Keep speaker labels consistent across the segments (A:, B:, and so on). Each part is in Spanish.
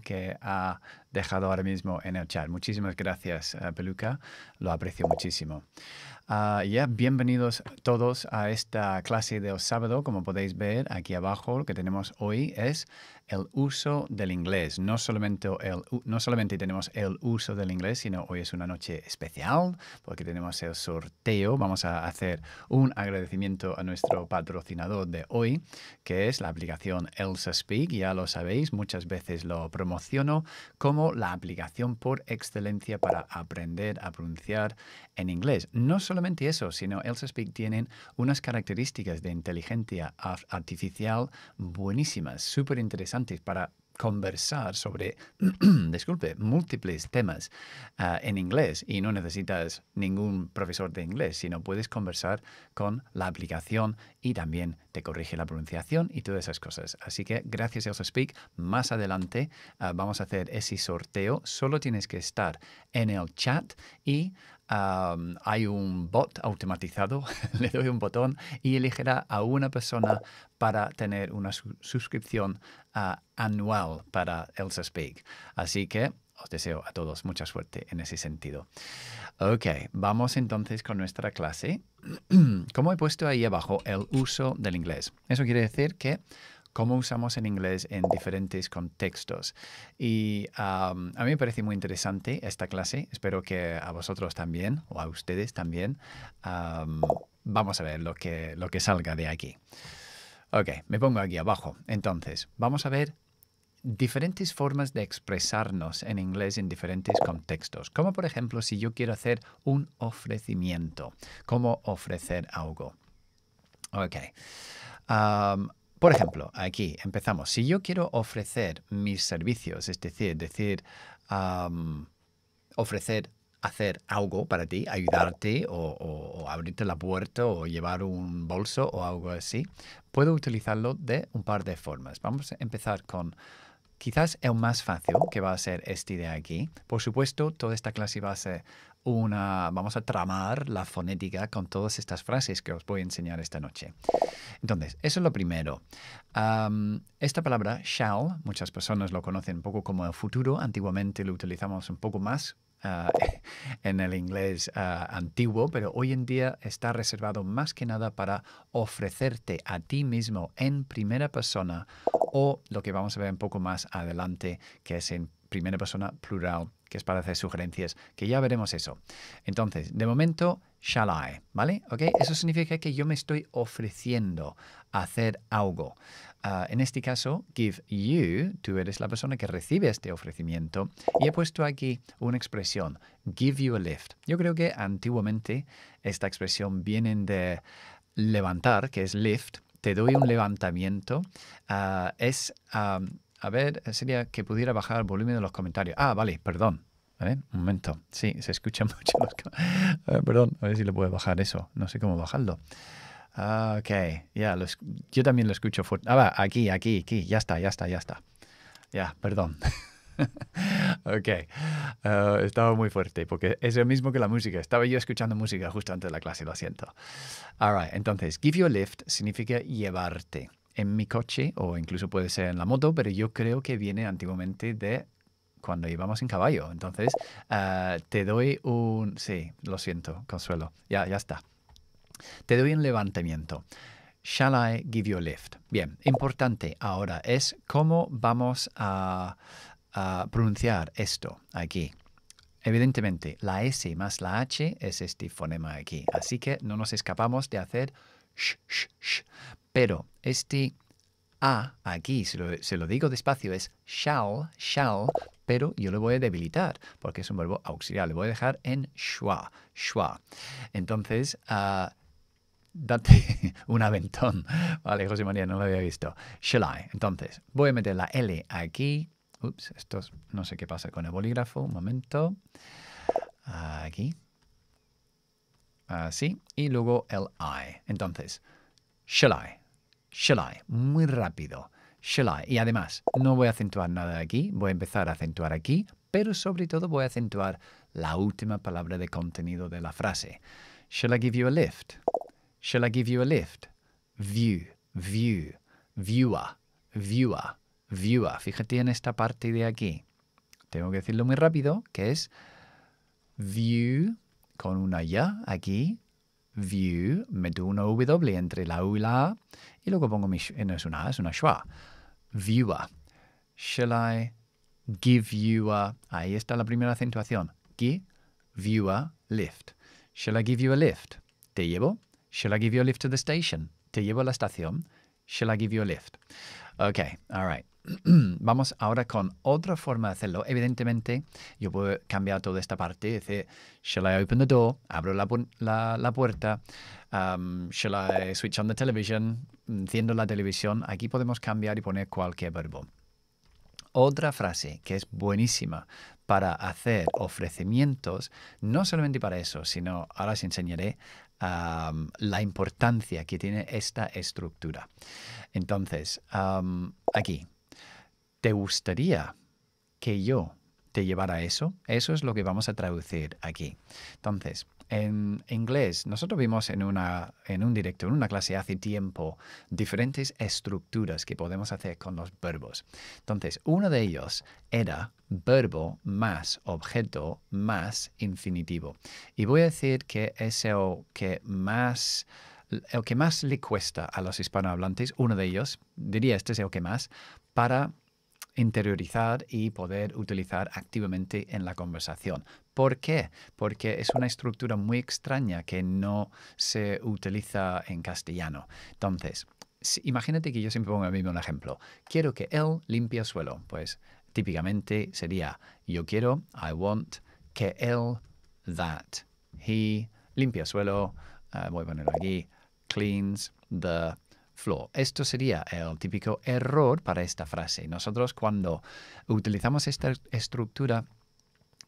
A: que a ah, dejado ahora mismo en el chat. Muchísimas gracias, eh, Peluca. Lo aprecio muchísimo. Ah, ya, bienvenidos todos a esta clase de sábado. Como podéis ver aquí abajo, lo que tenemos hoy es el uso del inglés. No solamente, el, no solamente tenemos el uso del inglés, sino hoy es una noche especial porque tenemos el sorteo. Vamos a hacer un agradecimiento a nuestro patrocinador de hoy, que es la aplicación Elsa Speak. Ya lo sabéis, muchas veces lo promociono como la aplicación por excelencia para aprender a pronunciar en inglés. No solamente eso, sino Speak tienen unas características de inteligencia artificial buenísimas, súper interesantes para conversar sobre, disculpe, múltiples temas ah, en inglés y no necesitas ningún profesor de inglés, sino puedes conversar con la aplicación y también te corrige la pronunciación y todas esas cosas. Así que gracias a Speak, más adelante ah, vamos a hacer ese sorteo. Solo tienes que estar en el chat y hay un bot automatizado, le doy un botón y elegirá a una persona para tener una suscripción anual para Elsa Speak. Así que os deseo a todos mucha suerte en ese sentido. Ok, vamos entonces con nuestra clase. como he puesto ahí abajo, el uso del inglés. Eso quiere decir que cómo usamos el inglés en diferentes contextos. Y a mí me parece muy interesante esta clase. Espero que a vosotros también o a ustedes también. vamos a ver lo que, lo que salga de aquí. Ok, me pongo aquí abajo. Entonces, vamos a ver diferentes formas de expresarnos en inglés en diferentes contextos. Como por ejemplo, si yo quiero hacer un ofrecimiento, como ofrecer algo. Ok. por ejemplo, aquí empezamos. Si yo quiero ofrecer mis servicios, es decir, decir um, ofrecer hacer algo para ti, ayudarte o, abrirte la puerta o llevar un bolso o algo así, puedo utilizarlo de un par de formas. Vamos a empezar con quizás el más fácil, que va a ser este de aquí. Por supuesto, toda esta clase va a ser una... Vamos a tramar la fonética con todas estas frases que os voy a enseñar esta noche. Entonces, eso es lo primero. esta palabra shall, muchas personas lo conocen un poco como el futuro, antiguamente lo utilizamos un poco más Ah, en el inglés ah, antiguo, pero hoy en día está reservado más que nada para ofrecerte a ti mismo en primera persona o lo que vamos a ver un poco más adelante, que es en primera persona plural que es para hacer sugerencias, que ya veremos eso. Entonces, de momento, shall I, ¿vale? ¿Ok? Eso significa que yo me estoy ofreciendo a hacer algo. Ah, en este caso, give you, tú eres la persona que recibe este ofrecimiento, y he puesto aquí una expresión, give you a lift. Yo creo que antiguamente esta expresión viene de levantar, que es lift, te doy un levantamiento, ah, es a ver, sería que pudiera bajar el volumen de los comentarios. Ah, vale, perdón. Un momento. Sí, se escucha mucho los perdón, a ver si le puedo bajar eso. No sé cómo bajarlo. Ah, ok, ya, yo también lo escucho fuerte. Ah, va, aquí, aquí, aquí. Ya está, ya está, ya está. Ya, perdón. ok, ah, estaba muy fuerte porque es lo mismo que la música. Estaba yo escuchando música justo antes de la clase, lo siento. All right, entonces, give you a lift significa llevarte en mi coche o incluso puede ser en la moto, pero yo creo que viene antiguamente de cuando íbamos en caballo. Entonces, ah, te doy un... Sí, lo siento, consuelo. Ya, ya está. Te doy un levantamiento. Shall I give you a lift? Bien, importante ahora es cómo vamos a, pronunciar esto aquí. Evidentemente, la S más la H es este fonema aquí, así que no nos escapamos de hacer sh, sh. Pero este a aquí, se lo, digo despacio, es shall, shall, pero yo lo voy a debilitar porque es un verbo auxiliar. Le voy a dejar en schwa, schwa. Entonces, ah, date un aventón. Vale, José María, no lo había visto. Shall I. Entonces, voy a meter la L aquí. Ups, esto no sé qué pasa con el bolígrafo. Un momento. Aquí. Así. Y luego el I. Entonces, shall I shall I, muy rápido. Shall I. Y además, no voy a acentuar nada aquí, voy a empezar a acentuar aquí, pero sobre todo voy a acentuar la última palabra de contenido de la frase. Shall I give you a lift? Shall I give you a lift? View, view, viewer, viewer, viewer. Fíjate en esta parte de aquí. Tengo que decirlo muy rápido, que es view con una ya aquí, view, meto una W entre la U y la A, y luego pongo mi, eh, no es una A, es una schwa, viewer. Shall I give you a, ahí está la primera acentuación, give viewer lift. Shall I give you a lift? Te llevo. Shall I give you a lift to the station? Te llevo a la estación. Shall I give you a lift? Okay, all right. Vamos ahora con otra forma de hacerlo. Evidentemente, yo puedo cambiar toda esta parte. Decir, shall I open the door? Abro la, puerta. Um, shall I switch on the television? Enciendo la televisión. Aquí podemos cambiar y poner cualquier verbo. Otra frase que es buenísima para hacer ofrecimientos, no solamente para eso, sino ahora os enseñaré um, la importancia que tiene esta estructura. Entonces, um, aquí ¿te gustaría que yo te llevara eso? Eso es lo que vamos a traducir aquí. Entonces, en inglés, nosotros vimos en, una, en un directo, en una clase hace tiempo, diferentes estructuras que podemos hacer con los verbos. Entonces, uno de ellos era verbo más objeto más infinitivo. Y voy a decir que es que más el que más le cuesta a los hispanohablantes, uno de ellos, diría este es el que más, para interiorizar y poder utilizar activamente en la conversación. ¿Por qué? Porque es una estructura muy extraña que no se utiliza en castellano. Entonces, imagínate que yo siempre pongo a mí un ejemplo. Quiero que él limpie el suelo. Pues típicamente sería yo quiero, I want, que él, that, he, limpia suelo, eh, voy a ponerlo aquí, cleans the esto sería el típico error para esta frase. Nosotros cuando utilizamos esta estructura,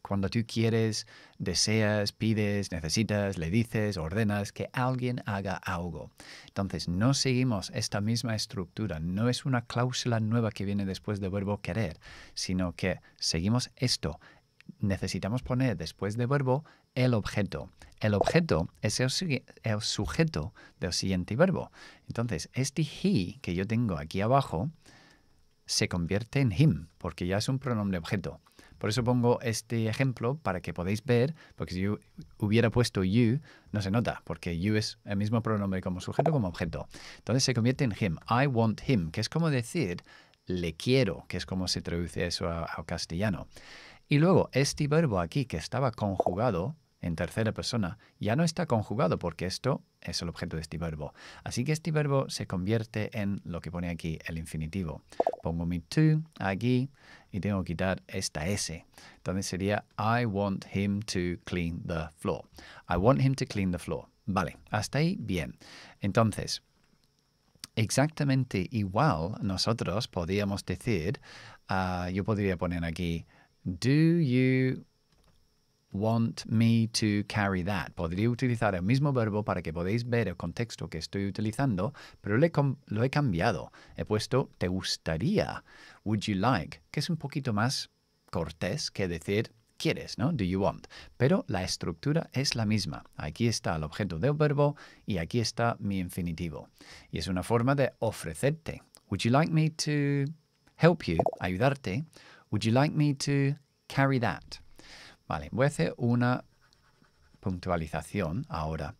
A: cuando tú quieres, deseas, pides, necesitas, le dices, ordenas que alguien haga algo. Entonces, no seguimos esta misma estructura, no es una cláusula nueva que viene después del verbo querer, sino que seguimos esto. Necesitamos poner después del verbo el objeto. El objeto es el, sujeto del siguiente verbo. Entonces, este he que yo tengo aquí abajo se convierte en him, porque ya es un pronombre objeto. Por eso pongo este ejemplo para que podáis ver, porque si yo hubiera puesto you, no se nota, porque you es el mismo pronombre como sujeto como objeto. Entonces se convierte en him. I want him, que es como decir le quiero, que es como se traduce eso al castellano. Y luego, este verbo aquí que estaba conjugado en tercera persona ya no está conjugado porque esto es el objeto de este verbo. Así que este verbo se convierte en lo que pone aquí, el infinitivo. Pongo mi to aquí y tengo que quitar esta S. Entonces sería I want him to clean the floor. I want him to clean the floor. Vale, hasta ahí bien. Entonces, exactamente igual nosotros podríamos decir, ah, yo podría poner aquí Do you want me to carry that? Podría utilizar el mismo verbo para que podáis ver el contexto que estoy utilizando, pero lo he cambiado. He puesto te gustaría, would you like, que es un poquito más cortés que decir quieres, ¿no? Do you want. Pero la estructura es la misma. Aquí está el objeto del verbo y aquí está mi infinitivo. Y es una forma de ofrecerte. Would you like me to help you, ayudarte? Would you like me to carry that? Vale, voy a hacer una puntualización ahora.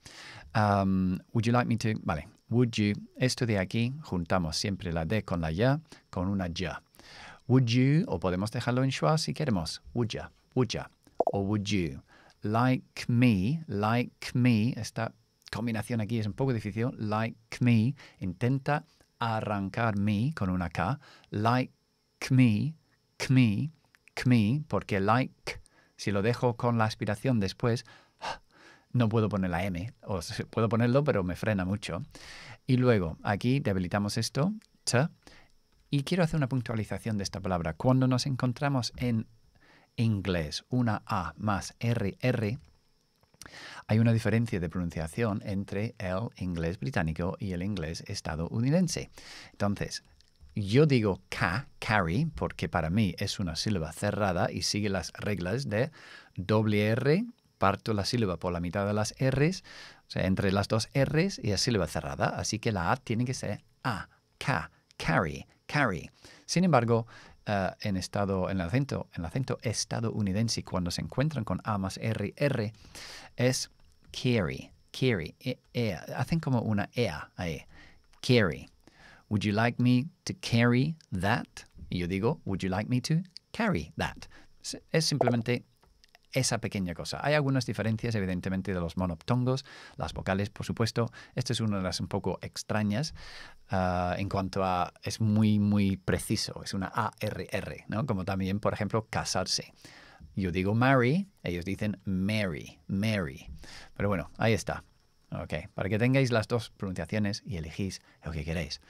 A: Um, would you like me to? Vale, would you? Esto de aquí juntamos siempre la D con la ya, con una ya. Would you? O podemos dejarlo en schwa si queremos. Would ya? Would ya? O would you? Like me, like me. Esta combinación aquí es un poco difícil. Like me. Intenta arrancar me con una K. Like me kmi, kmi, porque like, si lo dejo con la aspiración después, no puedo poner la M, o puedo ponerlo, pero me frena mucho. Y luego, aquí debilitamos esto, t, y quiero hacer una puntualización de esta palabra. Cuando nos encontramos en inglés una A más RR, hay una diferencia de pronunciación entre el inglés británico y el inglés estadounidense. Entonces, yo digo K, carry, porque para mí es una sílaba cerrada y sigue las reglas de doble R, parto la sílaba por la mitad de las Rs, o sea, entre las dos Rs y la sílaba cerrada, así que la A tiene que ser A, K, carry, carry. Sin embargo, eh, en, en, el acento, estadounidense, cuando se encuentran con A más R, R, es carry, carry, e, e hacen como una E, ahí, carry. Would you like me to carry that? Y yo digo, Would you like me to carry that? Es simplemente esa pequeña cosa. Hay algunas diferencias, evidentemente, de los monoptongos, las vocales, por supuesto. Esta es una de las un poco extrañas ah, en cuanto a. es muy, muy preciso. Es una ARR, ¿no? Como también, por ejemplo, casarse. Yo digo marry, ellos dicen Mary, Mary. Pero bueno, ahí está. Ok, para que tengáis las dos pronunciaciones y elegís lo que queréis.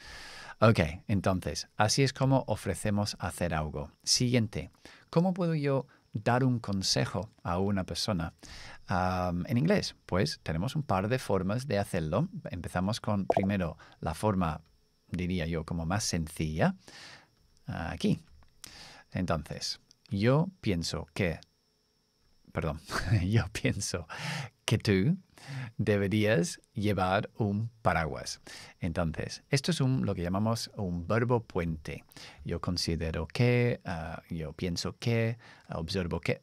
A: Ok, entonces, así es como ofrecemos hacer algo. Siguiente, ¿cómo puedo yo dar un consejo a una persona en inglés? Pues tenemos un par de formas de hacerlo. Empezamos con primero la forma, diría yo, como más sencilla. Aquí. Entonces, yo pienso que, perdón, yo pienso que tú deberías llevar un paraguas. Entonces, esto es lo que llamamos un verbo puente. Yo considero que, ah, yo pienso que, ah, observo que,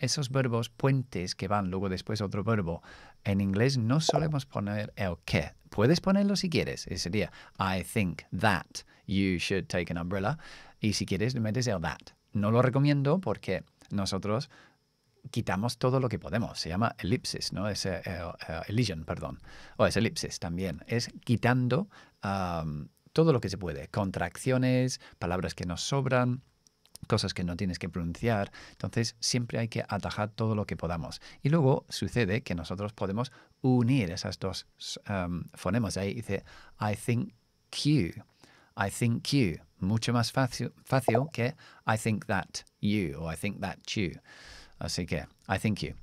A: esos verbos puentes que van luego después a otro verbo, en inglés no solemos poner el que. Puedes ponerlo si quieres. Sería, I think that you should take an umbrella. Y si quieres, metes el that. No lo recomiendo porque nosotros quitamos todo lo que podemos. Se llama elipsis, ¿no? Es eh, eh, eh, elision, perdón. O es elipsis también. Es quitando todo lo que se puede. Contracciones, palabras que nos sobran, cosas que no tienes que pronunciar. Entonces, siempre hay que atajar todo lo que podamos. Y luego sucede que nosotros podemos unir esas dos fonemas. Ahí dice, I think you. I think you. Mucho más fácil, fácil que I think that you o I think that you. Así que, I think you.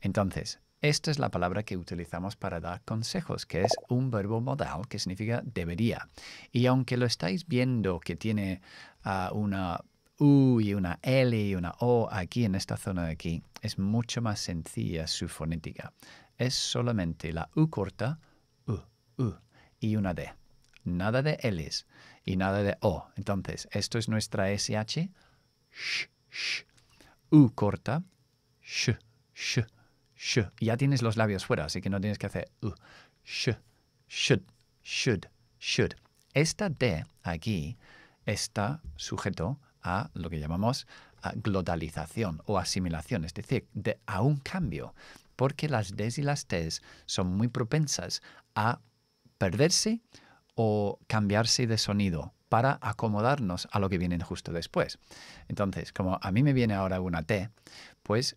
A: Entonces, esta es la palabra que utilizamos para dar consejos, que es un verbo modal que significa debería. Y aunque lo estáis viendo que tiene ah, una U y una L y una O aquí en esta zona de aquí, es mucho más sencilla su fonética. Es solamente la U corta, U, U y una D. Nada de Ls y nada de O. Entonces, esto es nuestra SH, sh, sh. U corta, sh, sh, sh. Ya tienes los labios fuera, así que no tienes que hacer sh sh, should, Esta D aquí está sujeto a lo que llamamos glotalización o asimilación, es decir, a un cambio, porque las Ds y las Ts son muy propensas a perderse o cambiarse de sonido para acomodarnos a lo que viene justo después. Entonces, como a mí me viene ahora una T, pues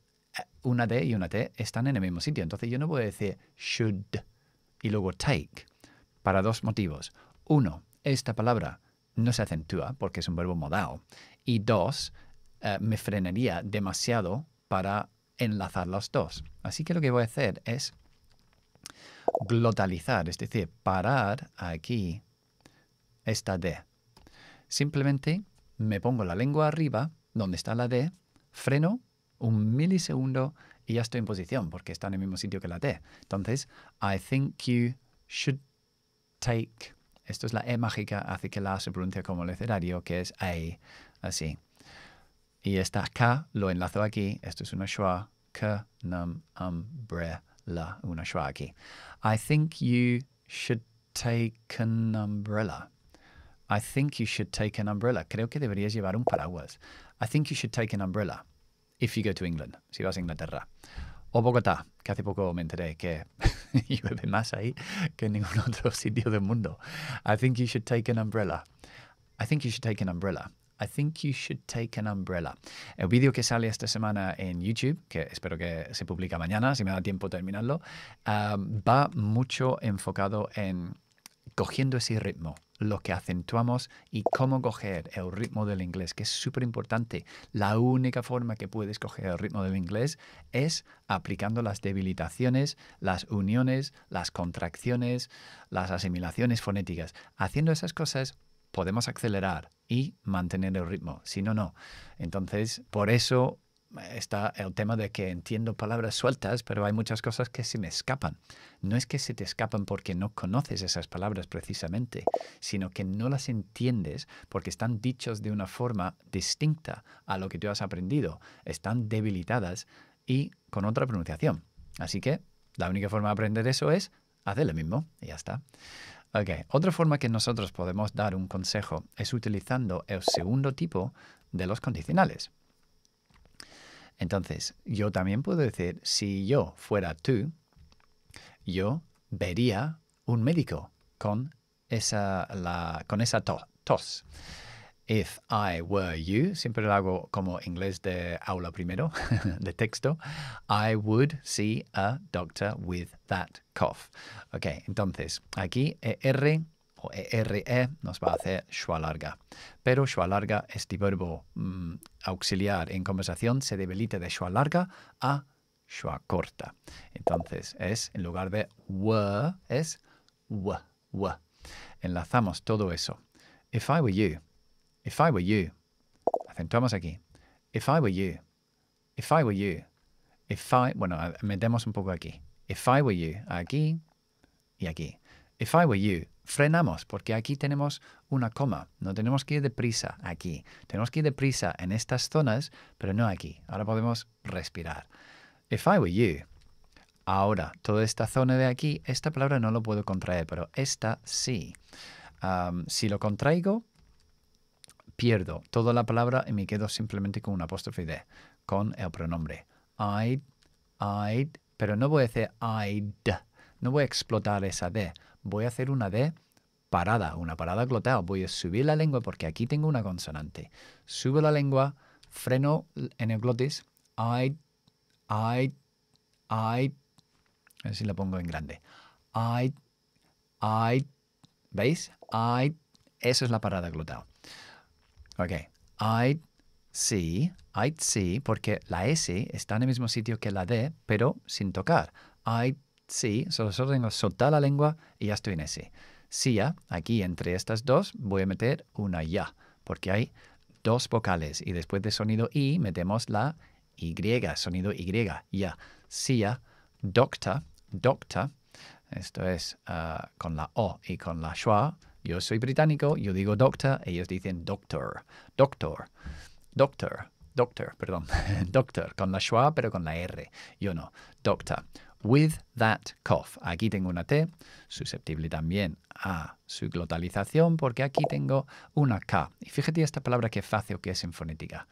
A: una D y una T están en el mismo sitio. Entonces yo no voy a decir should y luego take para dos motivos. Uno, esta palabra no se acentúa porque es un verbo modal. Y dos, eh, me frenaría demasiado para enlazar las dos. Así que lo que voy a hacer es glotalizar, es decir, parar aquí esta D. Simplemente me pongo la lengua arriba, donde está la D, freno un milisegundo y ya estoy en posición porque está en el mismo sitio que la T. Entonces, I think you should take. Esto es la E mágica, hace que la se pronuncia como el escenario, que es A, así. Y esta K lo enlazo aquí. Esto es una schwa. K, num, um, Una schwa aquí. I think you should take an umbrella. I think you should take an umbrella. Creo que deberías llevar un paraguas. I think you should take an umbrella if you go to England, si vas a Inglaterra. O Bogotá, que hace poco me enteré que llueve más ahí que en ningún otro sitio del mundo. I think you should take an umbrella. I think you should take an umbrella. I think you should take an umbrella. El vídeo que sale esta semana en YouTube, que espero que se publica mañana, si me da tiempo terminarlo, ah, va mucho enfocado en cogiendo ese ritmo lo que acentuamos y cómo coger el ritmo del inglés, que es súper importante. La única forma que puedes coger el ritmo del inglés es aplicando las debilitaciones, las uniones, las contracciones, las asimilaciones fonéticas. Haciendo esas cosas podemos acelerar y mantener el ritmo. Si no, no. Entonces, por eso está el tema de que entiendo palabras sueltas, pero hay muchas cosas que se me escapan. No es que se te escapan porque no conoces esas palabras precisamente, sino que no las entiendes porque están dichos de una forma distinta a lo que tú has aprendido. Están debilitadas y con otra pronunciación. Así que la única forma de aprender eso es hacer lo mismo y ya está. otra forma que nosotros podemos dar un consejo es utilizando el segundo tipo de los condicionales. Entonces, yo también puedo decir, si yo fuera tú, yo vería un médico con esa, la, con esa tos. If I were you, siempre lo hago como inglés de aula primero, de texto. I would see a doctor with that cough. Ok, entonces, aquí e R o ERE e nos va a hacer schwa larga. Pero schwa larga, este verbo mm, auxiliar en conversación se debilita de schwa larga a schwa corta. Entonces es, en lugar de W, es w, w. Enlazamos todo eso. If I were you, if I were you, acentuamos aquí. If I were you, if I were you, if I, bueno, metemos un poco aquí. If I were you, aquí y aquí. If I were you, frenamos, porque aquí tenemos una coma, no tenemos que ir deprisa aquí, tenemos que ir deprisa en estas zonas, pero no aquí. Ahora podemos respirar. If I were you, ahora, toda esta zona de aquí, esta palabra no lo puedo contraer, pero esta sí. si lo contraigo, pierdo toda la palabra y me quedo simplemente con un apóstrofe de, con el pronombre. I'd, I'd, pero no voy a decir I'd, no voy a explotar esa D voy a hacer una D parada, una parada glotal. Voy a subir la lengua porque aquí tengo una consonante. Subo la lengua, freno en el glotis. I, I, I. A ver si la pongo en grande. I, I. ¿Veis? I. Eso es la parada glotal. Ok. I see, I see, porque la S está en el mismo sitio que la D, pero sin tocar. I sí, solo, tengo soltar la lengua y ya estoy en ese. Si aquí entre estas dos voy a meter una ya, porque hay dos vocales y después de sonido i metemos la y, sonido y, ya. si ya, doctor. docta. Esto es ah, con la o y con la schwa. Yo soy británico, yo digo doctor, ellos dicen doctor, doctor, doctor, doctor, perdón, doctor, con la schwa pero con la r. Yo no, doctor with that cough. Aquí tengo una T, susceptible también a su glotalización, porque aquí tengo una K. Y fíjate esta palabra que fácil que es en fonética.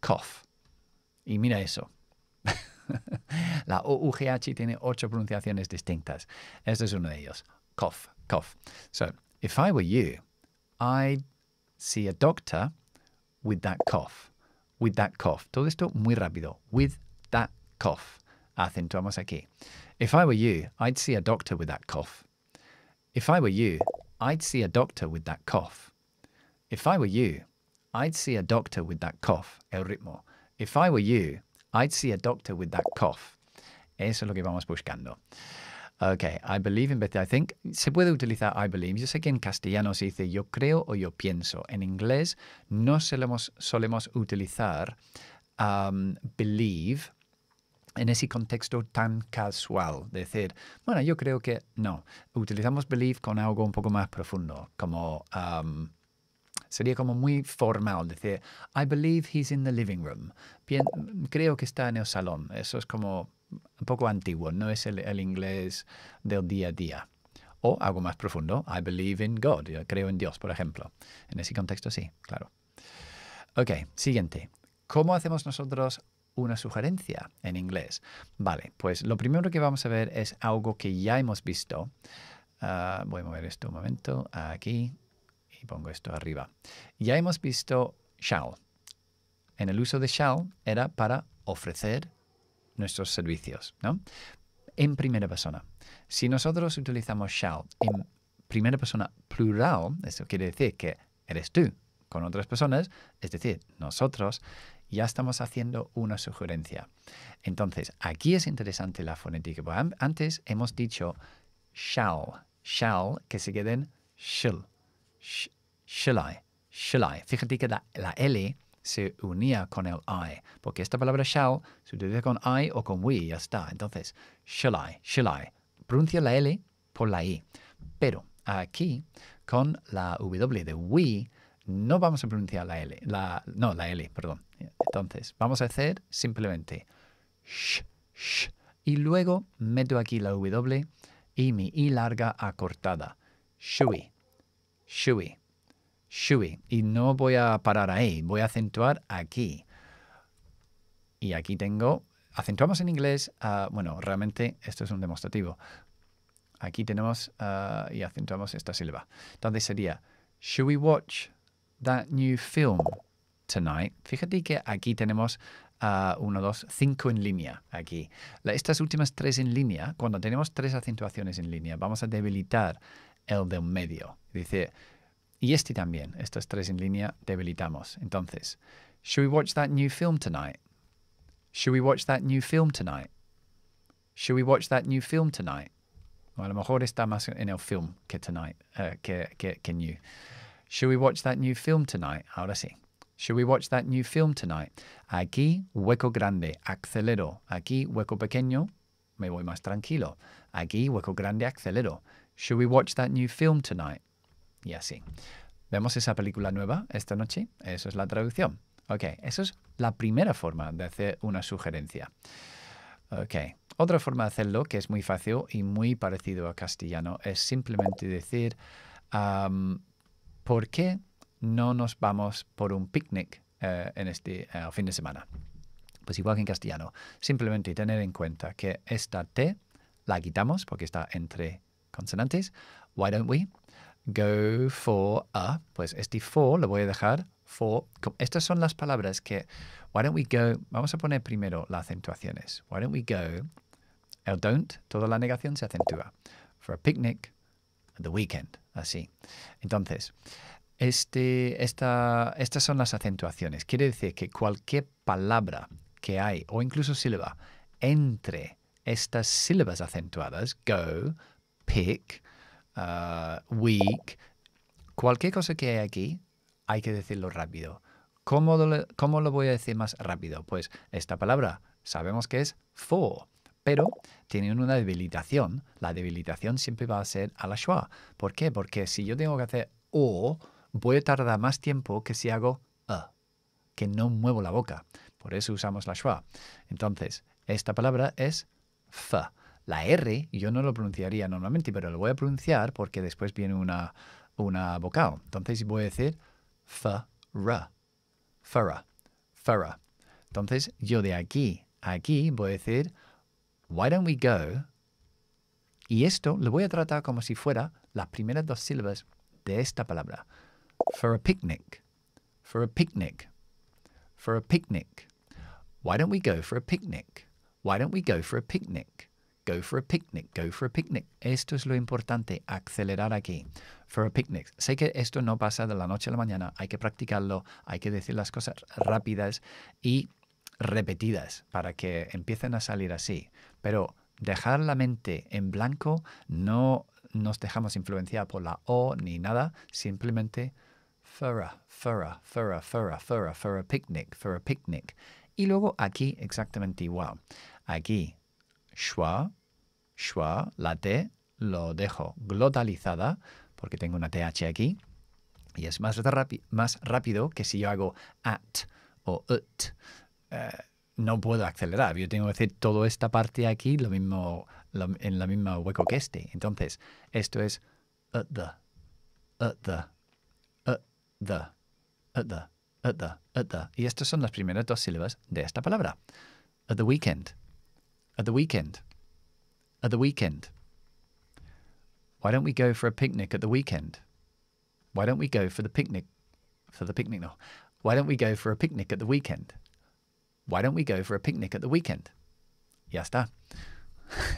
A: Cough. Y mira eso. La OUGH tiene ocho pronunciaciones distintas. Este es uno de ellos. Cough, cough. So, if I were you, I'd see a doctor with that cough. With that cough. Todo esto muy rápido. With that cough. Athin Thomas Ake. If I were you, I'd see a doctor with that cough. If I were you, I'd see a doctor with that cough. If I were you, I'd see a doctor with that cough. El ritmo. If I were you, I'd see a doctor with that cough. Eso es lo que vamos buscando. Ok, I believe in better. I think. Se puede utilizar I believe. Yo sé que en castellano se dice yo creo o yo pienso. En inglés no solemos, solemos utilizar um, believe en ese contexto tan casual. Decir, bueno, yo creo que no. Utilizamos believe con algo un poco más profundo, como um, sería como muy formal decir, I believe he's in the living room. creo que está en el salón. Eso es como un poco antiguo, no es el, el inglés del día a día. O algo más profundo, I believe in God, yo creo en Dios, por ejemplo. En ese contexto sí, claro. Ok, siguiente. ¿Cómo hacemos nosotros una sugerencia en inglés? Vale, pues lo primero que vamos a ver es algo que ya hemos visto. Ah, voy a mover esto un momento aquí y pongo esto arriba. Ya hemos visto shall. En el uso de shall era para ofrecer nuestros servicios, ¿no? En primera persona. Si nosotros utilizamos shall en primera persona plural, eso quiere decir que eres tú con otras personas, es decir, nosotros, ya estamos haciendo una sugerencia. Entonces, aquí es interesante la fonética. Antes hemos dicho shall, shall, que se queden shall, shall I, shall I. Fíjate que la, L se unía con el I, porque esta palabra shall se utiliza con I o con we, ya está. Entonces, shall I, shall I. Pronuncia la L por la I. Pero aquí, con la W de we, no vamos a pronunciar la L, la, no, la L, perdón. Entonces, vamos a hacer simplemente sh, sh, y luego meto aquí la W y mi I larga acortada. Shui, shui, shui. Y no voy a parar ahí, voy a acentuar aquí. Y aquí tengo, acentuamos en inglés, ah, bueno, realmente esto es un demostrativo. Aquí tenemos ah, y acentuamos esta sílaba. Entonces sería, should watch? that new film tonight. Fíjate que aquí tenemos ah, uno, dos, cinco en línea aquí. estas últimas tres en línea, cuando tenemos tres acentuaciones en línea, vamos a debilitar el del medio. Dice, y este también, estas tres en línea, debilitamos. Entonces, should we watch that new film tonight? Should we watch that new film tonight? Should we watch that new film tonight? a lo mejor está más en el film que tonight, eh, que, que, que new. Should we watch that new film tonight? Ahora sí. Should we watch that new film tonight? Aquí hueco grande, acelero. Aquí hueco pequeño, me voy más tranquilo. Aquí hueco grande, acelero. Should we watch that new film tonight? Y así. ¿Vemos esa película nueva esta noche? Eso es la traducción. Ok, eso es la primera forma de hacer una sugerencia. Ok, otra forma de hacerlo que es muy fácil y muy parecido a castellano es simplemente decir, ¿por qué no nos vamos por un picnic eh, en este eh, fin de semana? Pues igual que en castellano, simplemente tener en cuenta que esta T la quitamos porque está entre consonantes. Why don't we go for a? Pues este for lo voy a dejar for. Estas son las palabras que. Why don't we go? Vamos a poner primero las acentuaciones. Why don't we go? El don't, toda la negación se acentúa. For a picnic, at the weekend. Así. Entonces, este, estas son las acentuaciones. Quiere decir que cualquier palabra que hay, o incluso sílaba, entre estas sílabas acentuadas, go, pick, uh, week, cualquier cosa que hay aquí, hay que decirlo rápido. ¿Cómo ¿Cómo lo voy a decir más rápido? Pues esta palabra sabemos que es for pero tienen una debilitación. La debilitación siempre va a ser a la schwa. ¿Por qué? Porque si yo tengo que hacer o, voy a tardar más tiempo que si hago a, e, que no muevo la boca. Por eso usamos la schwa. Entonces, esta palabra es f. La R yo no lo pronunciaría normalmente, pero lo voy a pronunciar porque después viene una, una vocal. Entonces voy a decir f, ra, fara, fara. Entonces yo de aquí a aquí voy a decir Why don't we go? Y esto lo voy a tratar como si fuera las primeras dos sílabas de esta palabra. For a picnic. For a picnic. For a picnic. Why don't we go for a picnic? Why don't we go for a picnic? Go for a picnic, go for a picnic. Esto es lo importante, acelerar aquí. For a picnic. Sé que esto no pasa de la noche a la mañana, hay que practicarlo, hay que decir las cosas rápidas y repetidas para que empiecen a salir así. Pero dejar la mente en blanco, no nos dejamos influenciar por la O ni nada, simplemente furra, furra, furra, furra, furra, furra picnic, furra picnic. Y luego aquí exactamente igual. Aquí, schwa, schwa, la T lo dejo glotalizada, porque tengo una TH aquí, y es más, más rápido que si yo hago at o ut. Eh, no puedo acelerar, Yo tengo que hacer toda esta parte aquí lo mismo, en la misma hueco que este. Entonces, esto es at uh, the, at uh, the, at uh, the, at the, at the, at the. Y estas son las primeras dos sílabas de esta palabra. At the weekend. At the weekend. At the weekend. Why don't we go for a picnic at the weekend? Why don't we go for the picnic? For the picnic, no. Why don't we go for a picnic at the weekend? Why don't we go for a picnic at the weekend? Ya está.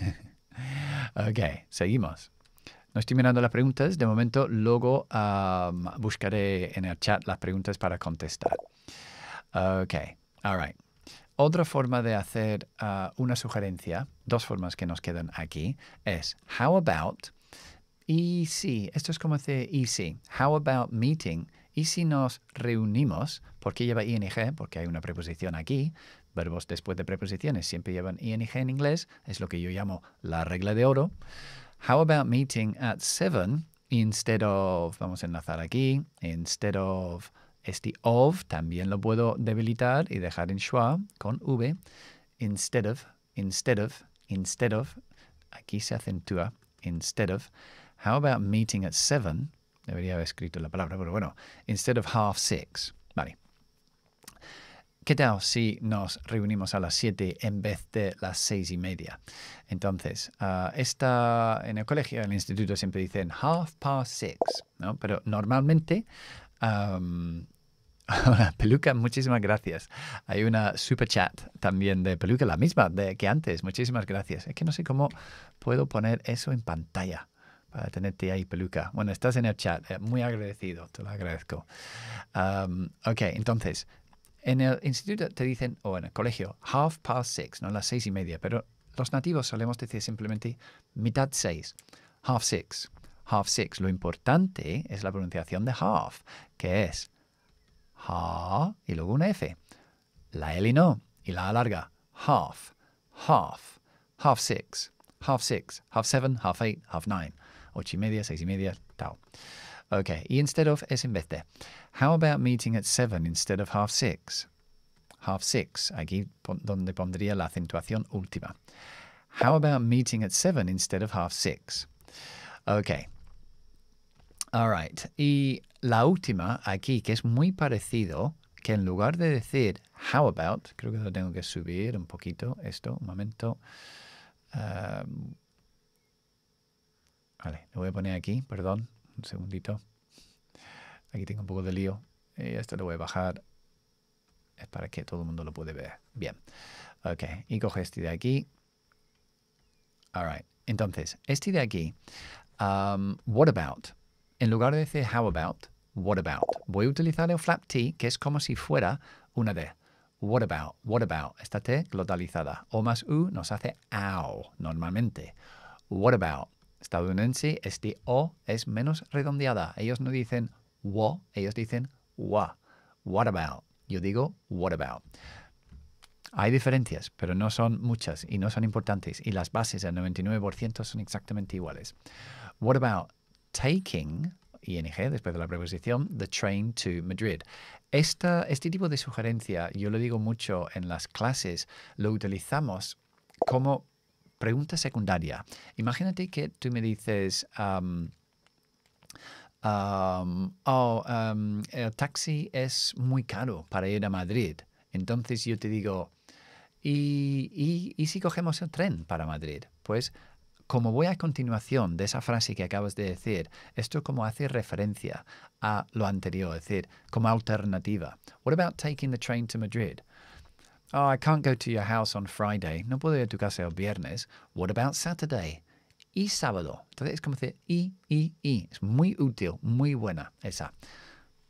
A: ok, seguimos. No estoy mirando las preguntas de momento, luego um, buscaré en el chat las preguntas para contestar. Ok, all right. Otra forma de hacer uh, una sugerencia, dos formas que nos quedan aquí, es how about, y e si, esto es como hacer y e si, how about meeting y si nos reunimos, ¿por qué lleva ing? Porque hay una preposición aquí. Verbos después de preposiciones siempre llevan ing en inglés. Es lo que yo llamo la regla de oro. How about meeting at seven instead of, vamos a enlazar aquí, instead of, este of también lo puedo debilitar y dejar en schwa con v. Instead of, instead of, instead of, aquí se acentúa, instead of. How about meeting at seven? Debería haber escrito la palabra, pero bueno. Instead of half six. Vale. ¿Qué tal si nos reunimos a las siete en vez de las seis y media? Entonces, ah, en el colegio, en el instituto siempre dicen half past six, ¿no? Pero normalmente Peluca, muchísimas gracias. Hay una super chat también de Peluca, la misma de que antes. Muchísimas gracias. Es que no sé cómo puedo poner eso en pantalla para tenerte ahí, Peluca. Bueno, estás en el chat, eh, muy agradecido, te lo agradezco. ok, entonces, en el instituto te dicen, o en el colegio, half past six, no las seis y media, pero los nativos solemos decir simplemente mitad seis, half six, half six. Lo importante es la pronunciación de half, que es ha y luego una F. La L y no, y la larga. half, half, half six, half six, half seven, half eight, half nine ocho y media, seis y media, tal. OK. y instead of es en vez de. How about meeting at seven instead of half six? Half six, aquí donde pondría la acentuación última. How about meeting at seven instead of half six? OK. All right. Y la última aquí, que es muy parecido, que en lugar de decir how about, creo que lo tengo que subir un poquito, esto, un momento. Eh, Vale, lo voy a poner aquí, perdón, un segundito. Aquí tengo un poco de lío. Y eh, esto lo voy a bajar. Es para que todo el mundo lo puede ver. Bien. Ok, y coge este de aquí. All right, entonces, este de aquí. Um, what about? En lugar de decir how about, what about. Voy a utilizar el flap T, que es como si fuera una D. What about, what about. Esta T glotalizada. O más U nos hace ow, normalmente. What about, estadounidense, este O es menos redondeada. Ellos no dicen wo, ellos dicen wa. What about? Yo digo what about. Hay diferencias, pero no son muchas y no son importantes. Y las bases del 99% son exactamente iguales. What about taking, ing, después de la preposición, the train to Madrid? este tipo de sugerencia, yo lo digo mucho en las clases, lo utilizamos como Pregunta secundaria. Imagínate que tú me dices, oh, el taxi es muy caro para ir a Madrid. Entonces yo te digo, ¿y, si cogemos el tren para Madrid? Pues como voy a continuación de esa frase que acabas de decir, esto como hace referencia a lo anterior, es decir, como alternativa. What about taking the train to Madrid? Oh, I can't go to your house on Friday. No puedo ir a tu casa el viernes. What about Saturday? Y sábado. Entonces es como decir y, y, y. Es muy útil, muy buena esa.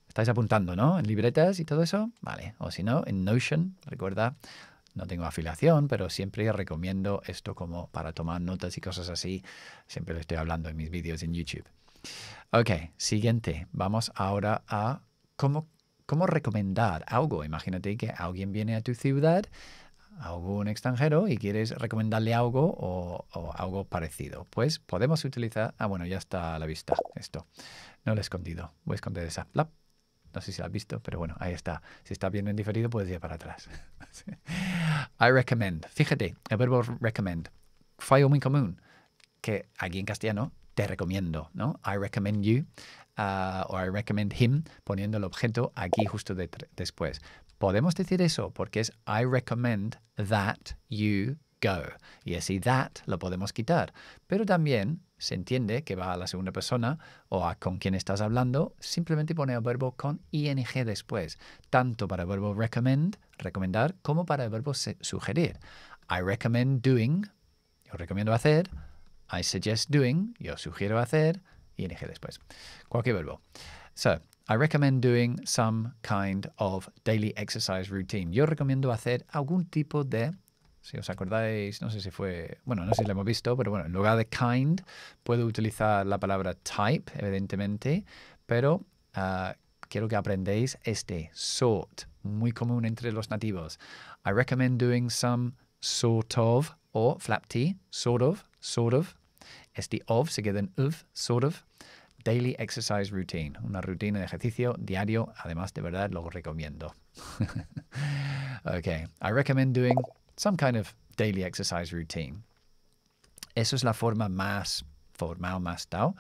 A: Estáis apuntando, ¿no? En libretas y todo eso. Vale. O si no, en Notion, recuerda. No tengo afiliación, pero siempre recomiendo esto como para tomar notas y cosas así. Siempre lo estoy hablando en mis vídeos en YouTube. Ok, siguiente. Vamos ahora a cómo cómo recomendar algo. Imagínate que alguien viene a tu ciudad, algún extranjero, y quieres recomendarle algo o, algo parecido. Pues podemos utilizar. Ah, bueno, ya está a la vista esto. No lo he escondido. Voy a esconder esa. No sé si la has visto, pero bueno, ahí está. Si está viendo en diferido, puedes ir para atrás. I recommend. Fíjate, el verbo recommend. fue muy común, que aquí en castellano te recomiendo, ¿no? I recommend you o I recommend him, poniendo el objeto aquí justo después. Podemos decir eso porque es I recommend that you go. Y así that lo podemos quitar. Pero también se entiende que va a la segunda persona o a con quien estás hablando, simplemente pone el verbo con ing después, tanto para el verbo recommend, recomendar, como para el verbo sugerir. I recommend doing, yo recomiendo hacer. I suggest doing, yo sugiero hacer ing después. Cualquier verbo. So, I recommend doing some kind of daily exercise routine. Yo recomiendo hacer algún tipo de, si os acordáis, no sé si fue, bueno, no sé si lo hemos visto, pero bueno, en lugar de kind, puedo utilizar la palabra type, evidentemente, pero ah, quiero que aprendéis este sort, muy común entre los nativos. I recommend doing some sort of, o flap T, sort of, sort of, es the of, se queda en of, sort of. Daily Exercise Routine, una rutina de ejercicio diario. Además, de verdad, lo recomiendo. okay, I recommend doing some kind of daily exercise routine. Eso es la forma más formal, más tal.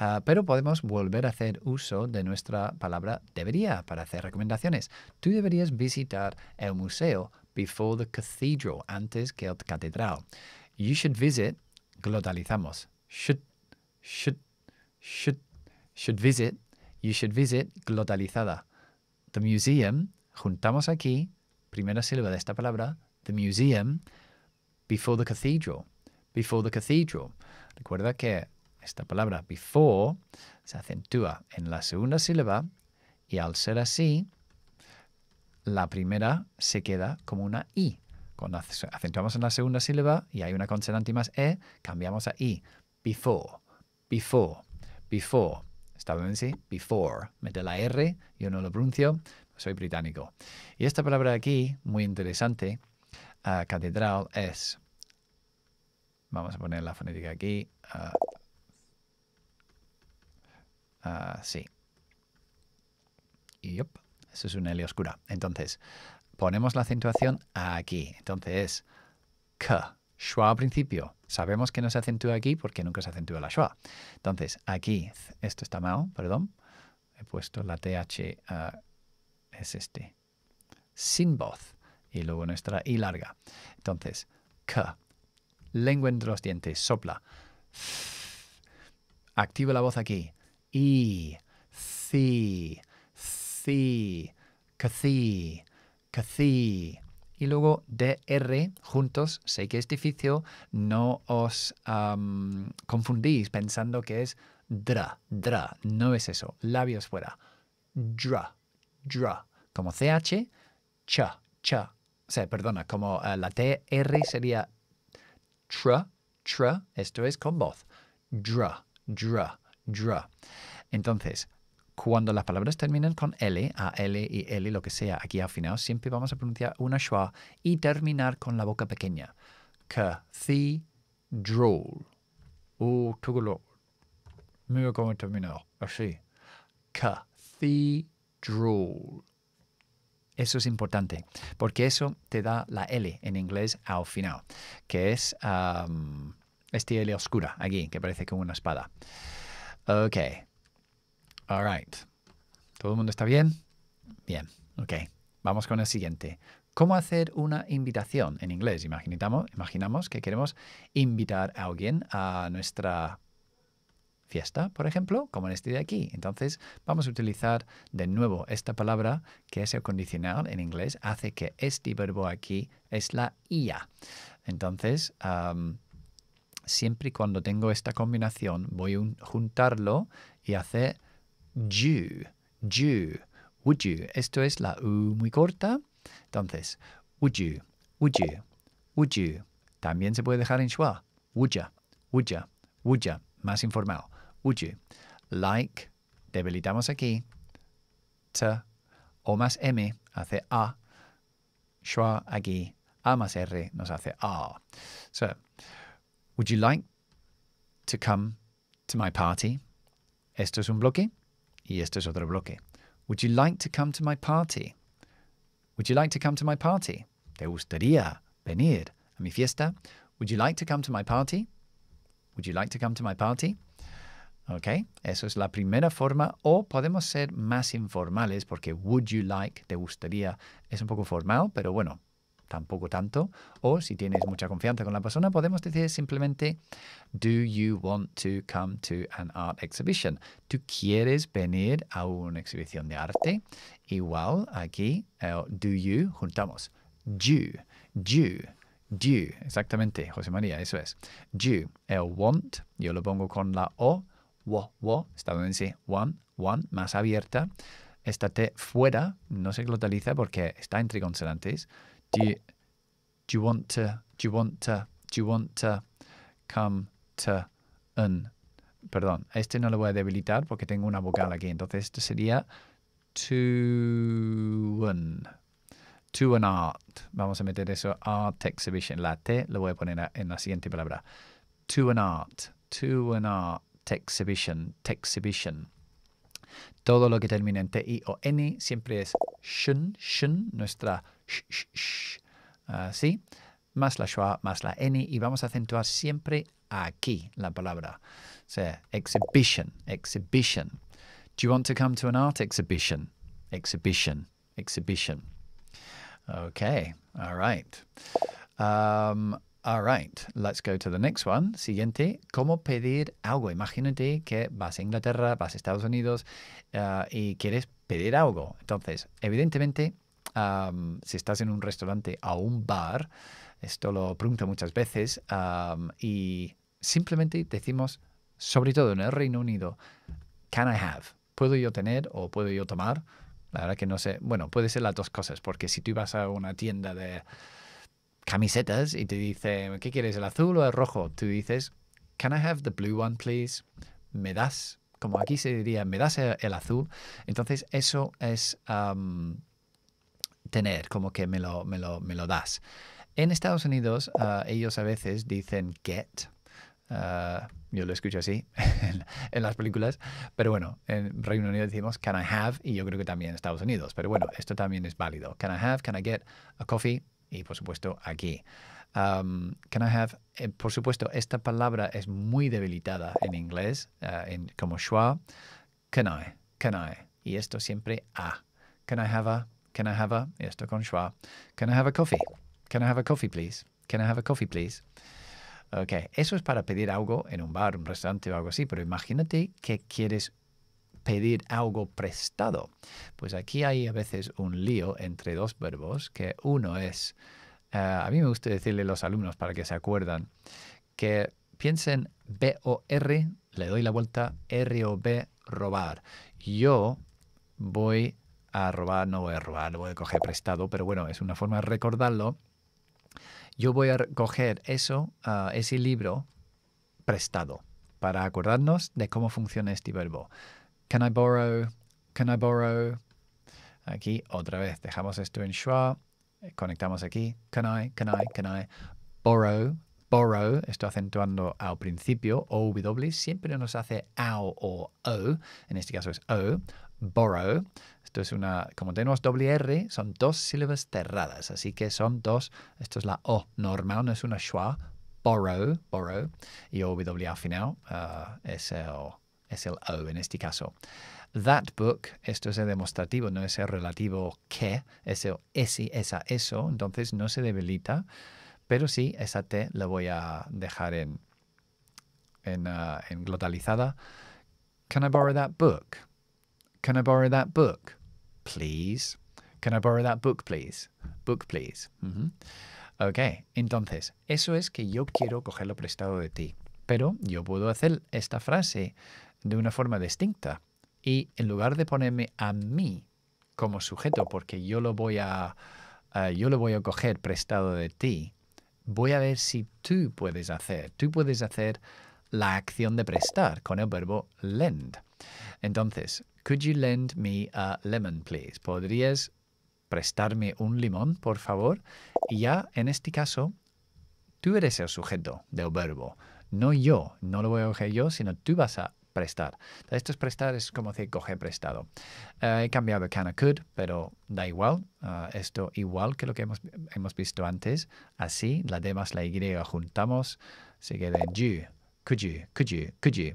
A: Ah, pero podemos volver a hacer uso de nuestra palabra debería para hacer recomendaciones. Tú deberías visitar el museo before the cathedral, antes que el catedral. You should visit glotalizamos. Should, should, should, should visit. You should visit glotalizada. The museum, juntamos aquí, primera sílaba de esta palabra, the museum, before the cathedral. Before the cathedral. Recuerda que esta palabra before se acentúa en la segunda sílaba y al ser así, la primera se queda como una i. Cuando acentuamos en la segunda sílaba y hay una consonante más E, cambiamos a I. Before, before, before. sí before. Mete la R, yo no lo pronuncio, soy británico. Y esta palabra aquí, muy interesante, catedral, es. Vamos a poner la fonética aquí. y sí. Yup, eso es una L oscura. Entonces, ponemos la acentuación aquí. Entonces k, schwa al principio. Sabemos que no se acentúa aquí porque nunca se acentúa la schwa. Entonces aquí, esto está mal, perdón. He puesto la th, es este, sin voz. Y luego nuestra i larga. Entonces, k, lengua entre los dientes, sopla. Activa la voz aquí. I, si, si, c y luego DR juntos, sé que es difícil, no os confundís pensando que es dra, dra, no es eso, labios fuera. Dra, dra, como CH, cha, cha. O sea, perdona, como eh, la TR sería tra, tra, esto es con voz. Dra, dra, dra. Entonces, cuando las palabras terminan con L, A, L y L, lo que sea, aquí al final, siempre vamos a pronunciar una schwa y terminar con la boca pequeña. Cathedral. Oh, uh, lo... Mira cómo he terminado. Así. Cathedral. Eso es importante, porque eso te da la L en inglés al final, que es este L oscura aquí, que parece como una espada. Ok. All right. ¿Todo el mundo está bien? Bien. Ok. Vamos con el siguiente. ¿Cómo hacer una invitación en inglés? Imaginamos, imaginamos que queremos invitar a alguien a nuestra fiesta, por ejemplo, como en este de aquí. Entonces vamos a utilizar de nuevo esta palabra que es el condicional en inglés, hace que este verbo aquí es la IA. Entonces, siempre y cuando tengo esta combinación, voy a juntarlo y hacer you, you, would you. Esto es la U muy corta. Entonces, would you, would you, would you. También se puede dejar en schwa. Would ya, would ya, would ya. Más informal. Would you. Like, debilitamos aquí. T, o más M, hace A. Schwa aquí. A más R nos hace A. So, would you like to come to my party? Esto es un bloque. Y es otro bloque. Would you like to come to my party? Would you like to come to my party? ¿Te gustaría venir a mi fiesta? Would you like to come to my party? Would you like to come to my party? Okay, eso es la primera forma. O podemos ser más informales porque would you like, te gustaría, es un poco formal, pero bueno, tampoco tanto. O si tienes mucha confianza con la persona, podemos decir simplemente, Do you want to come to an art exhibition? ¿Tú quieres venir a una exhibición de arte? Igual aquí, eh, do you juntamos. you you you Exactamente, José María, eso es. you el eh, want, yo lo pongo con la O, wo, wo, estadounidense, one, one, más abierta. Esta T fuera no se glotaliza porque está entre consonantes. Do you want to do you want to do you want to come to un? Perdón, este no lo voy a debilitar porque tengo una vocal aquí. Entonces esto sería to To an art. Vamos a meter eso art exhibition. La T lo voy a poner en la siguiente palabra. To an art. To an art exhibition. Exhibition. Todo lo que termina en i o N siempre es shun, shun, nuestra sh, sh, sh, así, más la más la N, y vamos a acentuar siempre aquí la palabra. O sea, exhibition, exhibition. Do you want to come to an art exhibition? Exhibition, exhibition. Okay, all right. Um, All right, let's go to the next one. Siguiente, ¿cómo pedir algo? Imagínate que vas a Inglaterra, vas a Estados Unidos eh, y quieres pedir algo. Entonces, evidentemente, si estás en un restaurante o un bar, esto lo pregunto muchas veces, y simplemente decimos, sobre todo en el Reino Unido, can I have? ¿Puedo yo tener o puedo yo tomar? La verdad que no sé. Bueno, puede ser las dos cosas, porque si tú vas a una tienda de camisetas y te dice, ¿qué quieres, el azul o el rojo? Tú dices, can I have the blue one, please? ¿Me das? Como aquí se diría, ¿me das el azul? Entonces eso es tener, como que me lo, me me lo das. En Estados Unidos ah, ellos a veces dicen get. Ah, yo lo escucho así en, en, las películas, pero bueno, en Reino Unido decimos can I have y yo creo que también en Estados Unidos, pero bueno, esto también es válido. Can I have, can I get a coffee, y por supuesto aquí. Um, can I have, eh, por supuesto, esta palabra es muy debilitada en inglés, uh, en, como schwa. Can I, can I. Y esto siempre a. Can I have a, can I have a. esto con schwa. Can I have a coffee? Can I have a coffee, please? Can I have a coffee, please? Ok, eso es para pedir algo en un bar, un restaurante o algo así, pero imagínate que quieres pedir algo prestado. Pues aquí hay a veces un lío entre dos verbos, que uno es, eh, a mí me gusta decirle a los alumnos para que se acuerdan, que piensen B-O-R, le doy la vuelta, R-O-B, robar. Yo voy a robar, no voy a robar, voy a coger prestado, pero bueno, es una forma de recordarlo. Yo voy a coger eso, ah, ese libro prestado, para acordarnos de cómo funciona este verbo. Can I borrow? Can I borrow? Aquí otra vez dejamos esto en schwa, conectamos aquí. Can I? Can I? Can I? Borrow. Borrow, esto acentuando al principio, o W, siempre nos hace AO o O, en este caso es O. Borrow, esto es una, como tenemos doble R, son dos sílabas cerradas, así que son dos, esto es la O normal, no es una schwa. Borrow, borrow, y O-V-W al final es ah, el es el O en este caso. That book, esto es el demostrativo, no es el relativo que, es el ese, esa, eso, entonces no se debilita, pero sí, esa T la voy a dejar en, en, ah, en glotalizada. Can I borrow that book? Can I borrow that book? Please. Can I borrow that book, please? Book, please. Ok, entonces, eso es que yo quiero cogerlo prestado de ti. Pero yo puedo hacer esta frase de una forma distinta. Y en lugar de ponerme a mí como sujeto, porque yo lo voy a, yo lo voy a coger prestado de ti, voy a ver si tú puedes hacer. Tú puedes hacer la acción de prestar con el verbo lend. Entonces, could you lend me a lemon, please? ¿Podrías prestarme un limón, por favor? Y ya en este caso, tú eres el sujeto del verbo. No yo, no lo voy a coger yo, sino tú vas a prestar. Esto es prestar, es como decir coger prestado. Eh, he cambiado can could, pero da igual. Eh, esto igual que lo que hemos, visto antes. Así, la D más la Y juntamos. Se queda you, could you, could you, could you.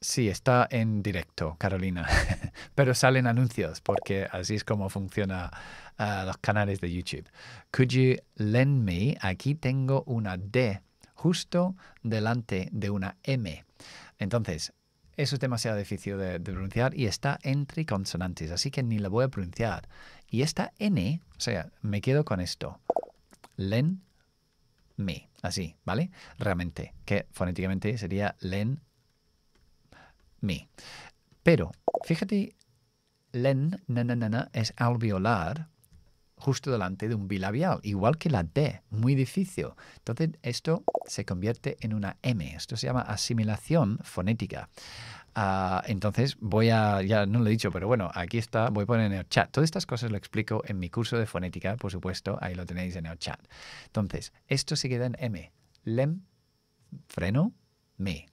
A: sí, está en directo, Carolina. pero salen anuncios, porque así es como funciona eh, los canales de YouTube. Could you lend me? Aquí tengo una D justo delante de una M. Entonces, eso es demasiado difícil de, pronunciar y está entre consonantes, así que ni la voy a pronunciar. Y esta N, o sea, me quedo con esto. Len, me, así, ¿vale? Realmente, que fonéticamente sería len, me. Pero, fíjate, len, na, es alveolar, justo delante de un bilabial, igual que la D, muy difícil. Entonces esto se convierte en una M, esto se llama asimilación fonética. Ah, entonces voy a, ya no lo he dicho, pero bueno, aquí está, voy a poner en el chat. Todas estas cosas lo explico en mi curso de fonética, por supuesto, ahí lo tenéis en el chat. Entonces, esto se queda en M. Lem, freno, me.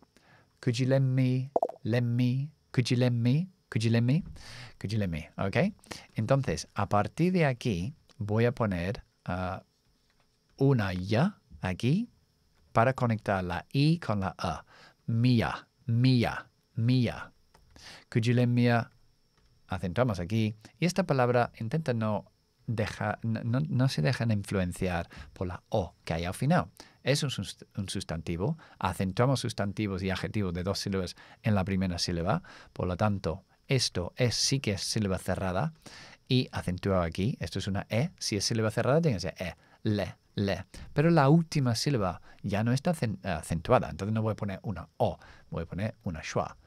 A: Could you lend me, lend me, could you lend me, could you lend me, could you lend me, ¿ok? Entonces, a partir de aquí, voy a poner ah, una ya aquí para conectar la I con la A. Mía, mía, mía. mía acentuamos aquí. Y esta palabra intenta no, deja, no, no, se dejan influenciar por la O que hay al final. Es un, un sustantivo. Acentuamos sustantivos y adjetivos de dos sílabas en la primera sílaba. Por lo tanto, esto es sí que es sílaba cerrada y acentuado aquí. Esto es una E. Si es sílaba cerrada, tiene que ser E. Le, le. Pero la última sílaba ya no está acentuada. Entonces no voy a poner una O, voy a poner una schwa.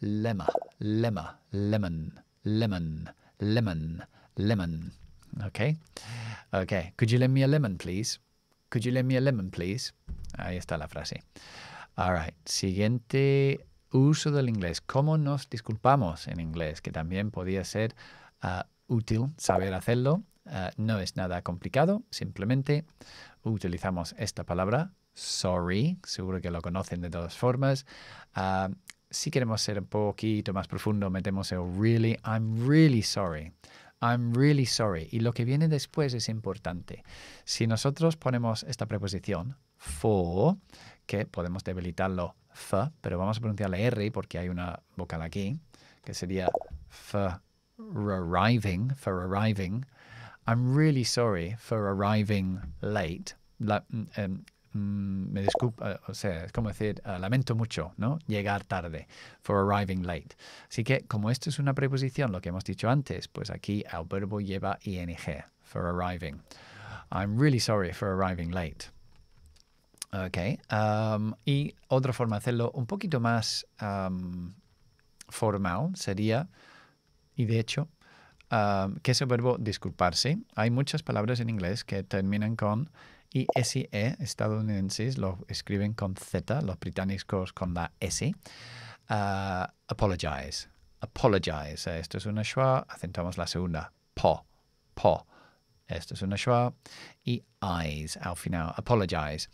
A: Lema, lema, lemon, lemon, lemon, lemon. ¿Ok? Okay. Could you lend me a lemon, please? Could you lend me a lemon, please? Ahí está la frase. All right. Siguiente uso del inglés. ¿Cómo nos disculpamos en inglés? Que también podía ser ah, útil saber hacerlo. Eh, no es nada complicado, simplemente utilizamos esta palabra, sorry, seguro que lo conocen de todas formas. Eh, si queremos ser un poquito más profundo, metemos el really, I'm really sorry. I'm really sorry. Y lo que viene después es importante. Si nosotros ponemos esta preposición, for, que podemos debilitarlo f, pero vamos a pronunciar la r porque hay una vocal aquí, que sería f arriving, for arriving. I'm really sorry for arriving late. Mm, em, mm, me disculpa, o sea, es como decir, eh, lamento mucho, ¿no? Llegar tarde, for arriving late. Así que, como esto es una preposición, lo que hemos dicho antes, pues aquí el verbo lleva ing, for arriving. I'm really sorry for arriving late. Ok. Um, y otra forma de hacerlo un poquito más um, formal sería y de hecho, ah, que ¿qué es el verbo disculparse? Hay muchas palabras en inglés que terminan con y e estadounidenses lo escriben con Z, los británicos con la S. Ah, apologize, apologize. Esto es una schwa, acentuamos la segunda. Po, po. Esto es una schwa. Y eyes al final, apologize.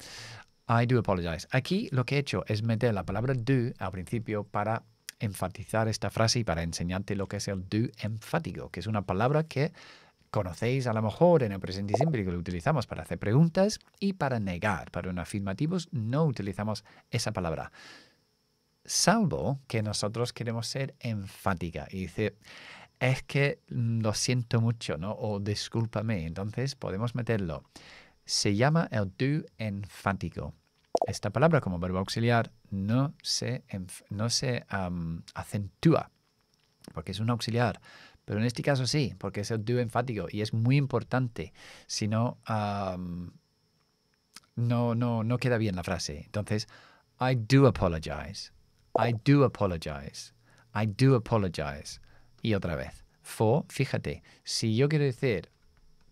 A: I do apologize. Aquí lo que he hecho es meter la palabra do al principio para enfatizar esta frase y para enseñarte lo que es el do enfático, que es una palabra que conocéis a lo mejor en el presente simple que lo utilizamos para hacer preguntas y para negar, para un afirmativos no utilizamos esa palabra. Salvo que nosotros queremos ser enfática y dice es que lo siento mucho, ¿no? O discúlpame. Entonces podemos meterlo. Se llama el do enfático. Esta palabra como verbo auxiliar no se, acentúa, porque es un auxiliar. Pero en este caso sí, porque es el do enfático y es muy importante. Si no, no, no, no queda bien la frase. Entonces, I do apologize. I do apologize. I do apologize. Y otra vez. For, fíjate, si yo quiero decir,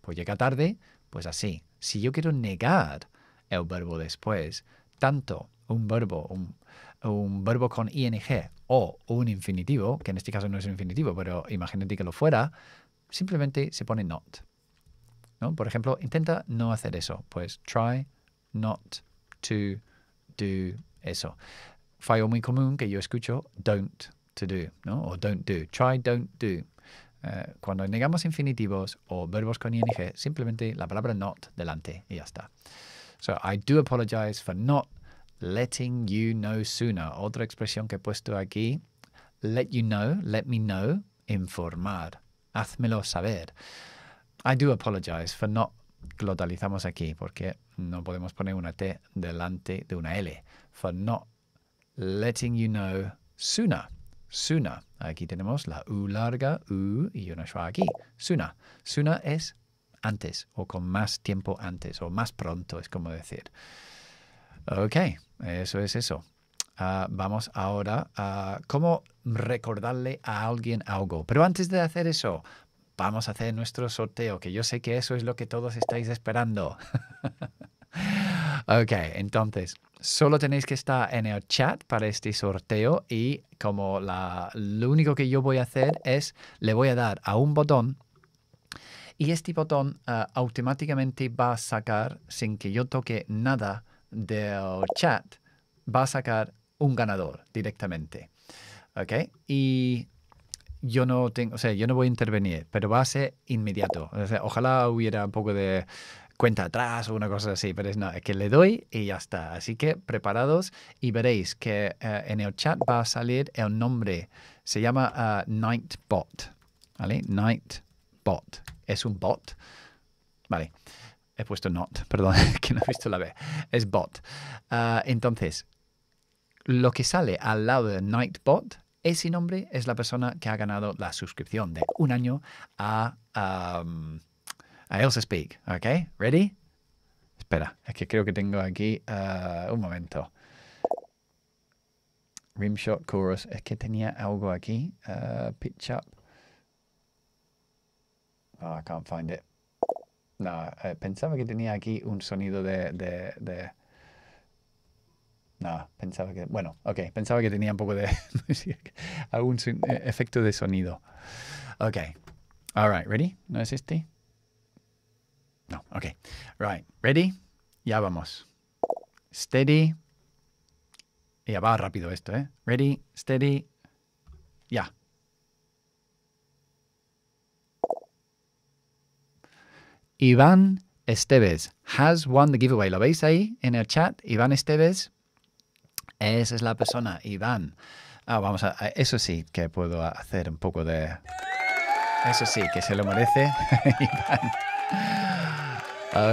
A: pues llega tarde, pues así. Si yo quiero negar el verbo después, tanto un verbo, un, verbo con ing o un infinitivo, que en este caso no es un infinitivo, pero imagínate que lo fuera, simplemente se pone not. Por ejemplo, intenta no hacer eso. Pues try not to do eso. Fallo muy común que yo escucho, don't to do, ¿no? o don't do, try don't do. Eh, cuando negamos infinitivos o verbos con ing, simplemente la palabra not delante y ya está. So I do apologize for not letting you know sooner. Otra expresión que he puesto aquí, let you know, let me know, informar, házmelo saber. I do apologize for not glotalizamos aquí porque no podemos poner una T delante de una L. For not letting you know sooner. Sooner. Aquí tenemos la U larga, U y una schwa aquí. Sooner. Sooner es antes o con más tiempo antes o más pronto es como decir. Okay. Eso es eso. Ah, vamos ahora a cómo recordarle a alguien algo. Pero antes de hacer eso, vamos a hacer nuestro sorteo, que yo sé que eso es lo que todos estáis esperando. ok, entonces, solo tenéis que estar en el chat para este sorteo y como lo único que yo voy a hacer es, le voy a dar a un botón y este botón ah, automáticamente va a sacar, sin que yo toque nada, del chat va a sacar un ganador directamente. ¿Ok? Y yo no tengo, o sea, yo no voy a intervenir, pero va a ser inmediato. ojalá hubiera un poco de cuenta atrás o una cosa así, pero es, que le doy y ya está. Así que preparados y veréis que eh, en el chat va a salir el nombre. Se llama eh, Nightbot. ¿Vale? Nightbot. Es un bot. Vale. He puesto not, perdón, que no he visto la B. Es bot. Ah, entonces, lo que sale al lado de Nightbot, ese nombre es la persona que ha ganado la suscripción de un año a, Elsa Speak. ¿Ok? ¿Ready? Espera, es que creo que tengo aquí ah, un momento. Rimshot Chorus. Es que tenía algo aquí. Ah, pitch up. I can't find it. No, eh, pensaba que tenía aquí un sonido de, de, No, pensaba que... Bueno, ok, pensaba que tenía un poco de... algún eh, efecto de sonido. Ok. All right, ready? ¿No es este? No, ok. Right, ready? Ya vamos. Steady. Ya va rápido esto, ¿eh? Ready, steady. Ya. Iván Esteves has won the giveaway. ¿Lo veis ahí en el chat? Iván Esteves. Esa es la persona, Iván. Ah, vamos a. Eso sí que puedo hacer un poco de. Eso sí, que se lo merece, Iván.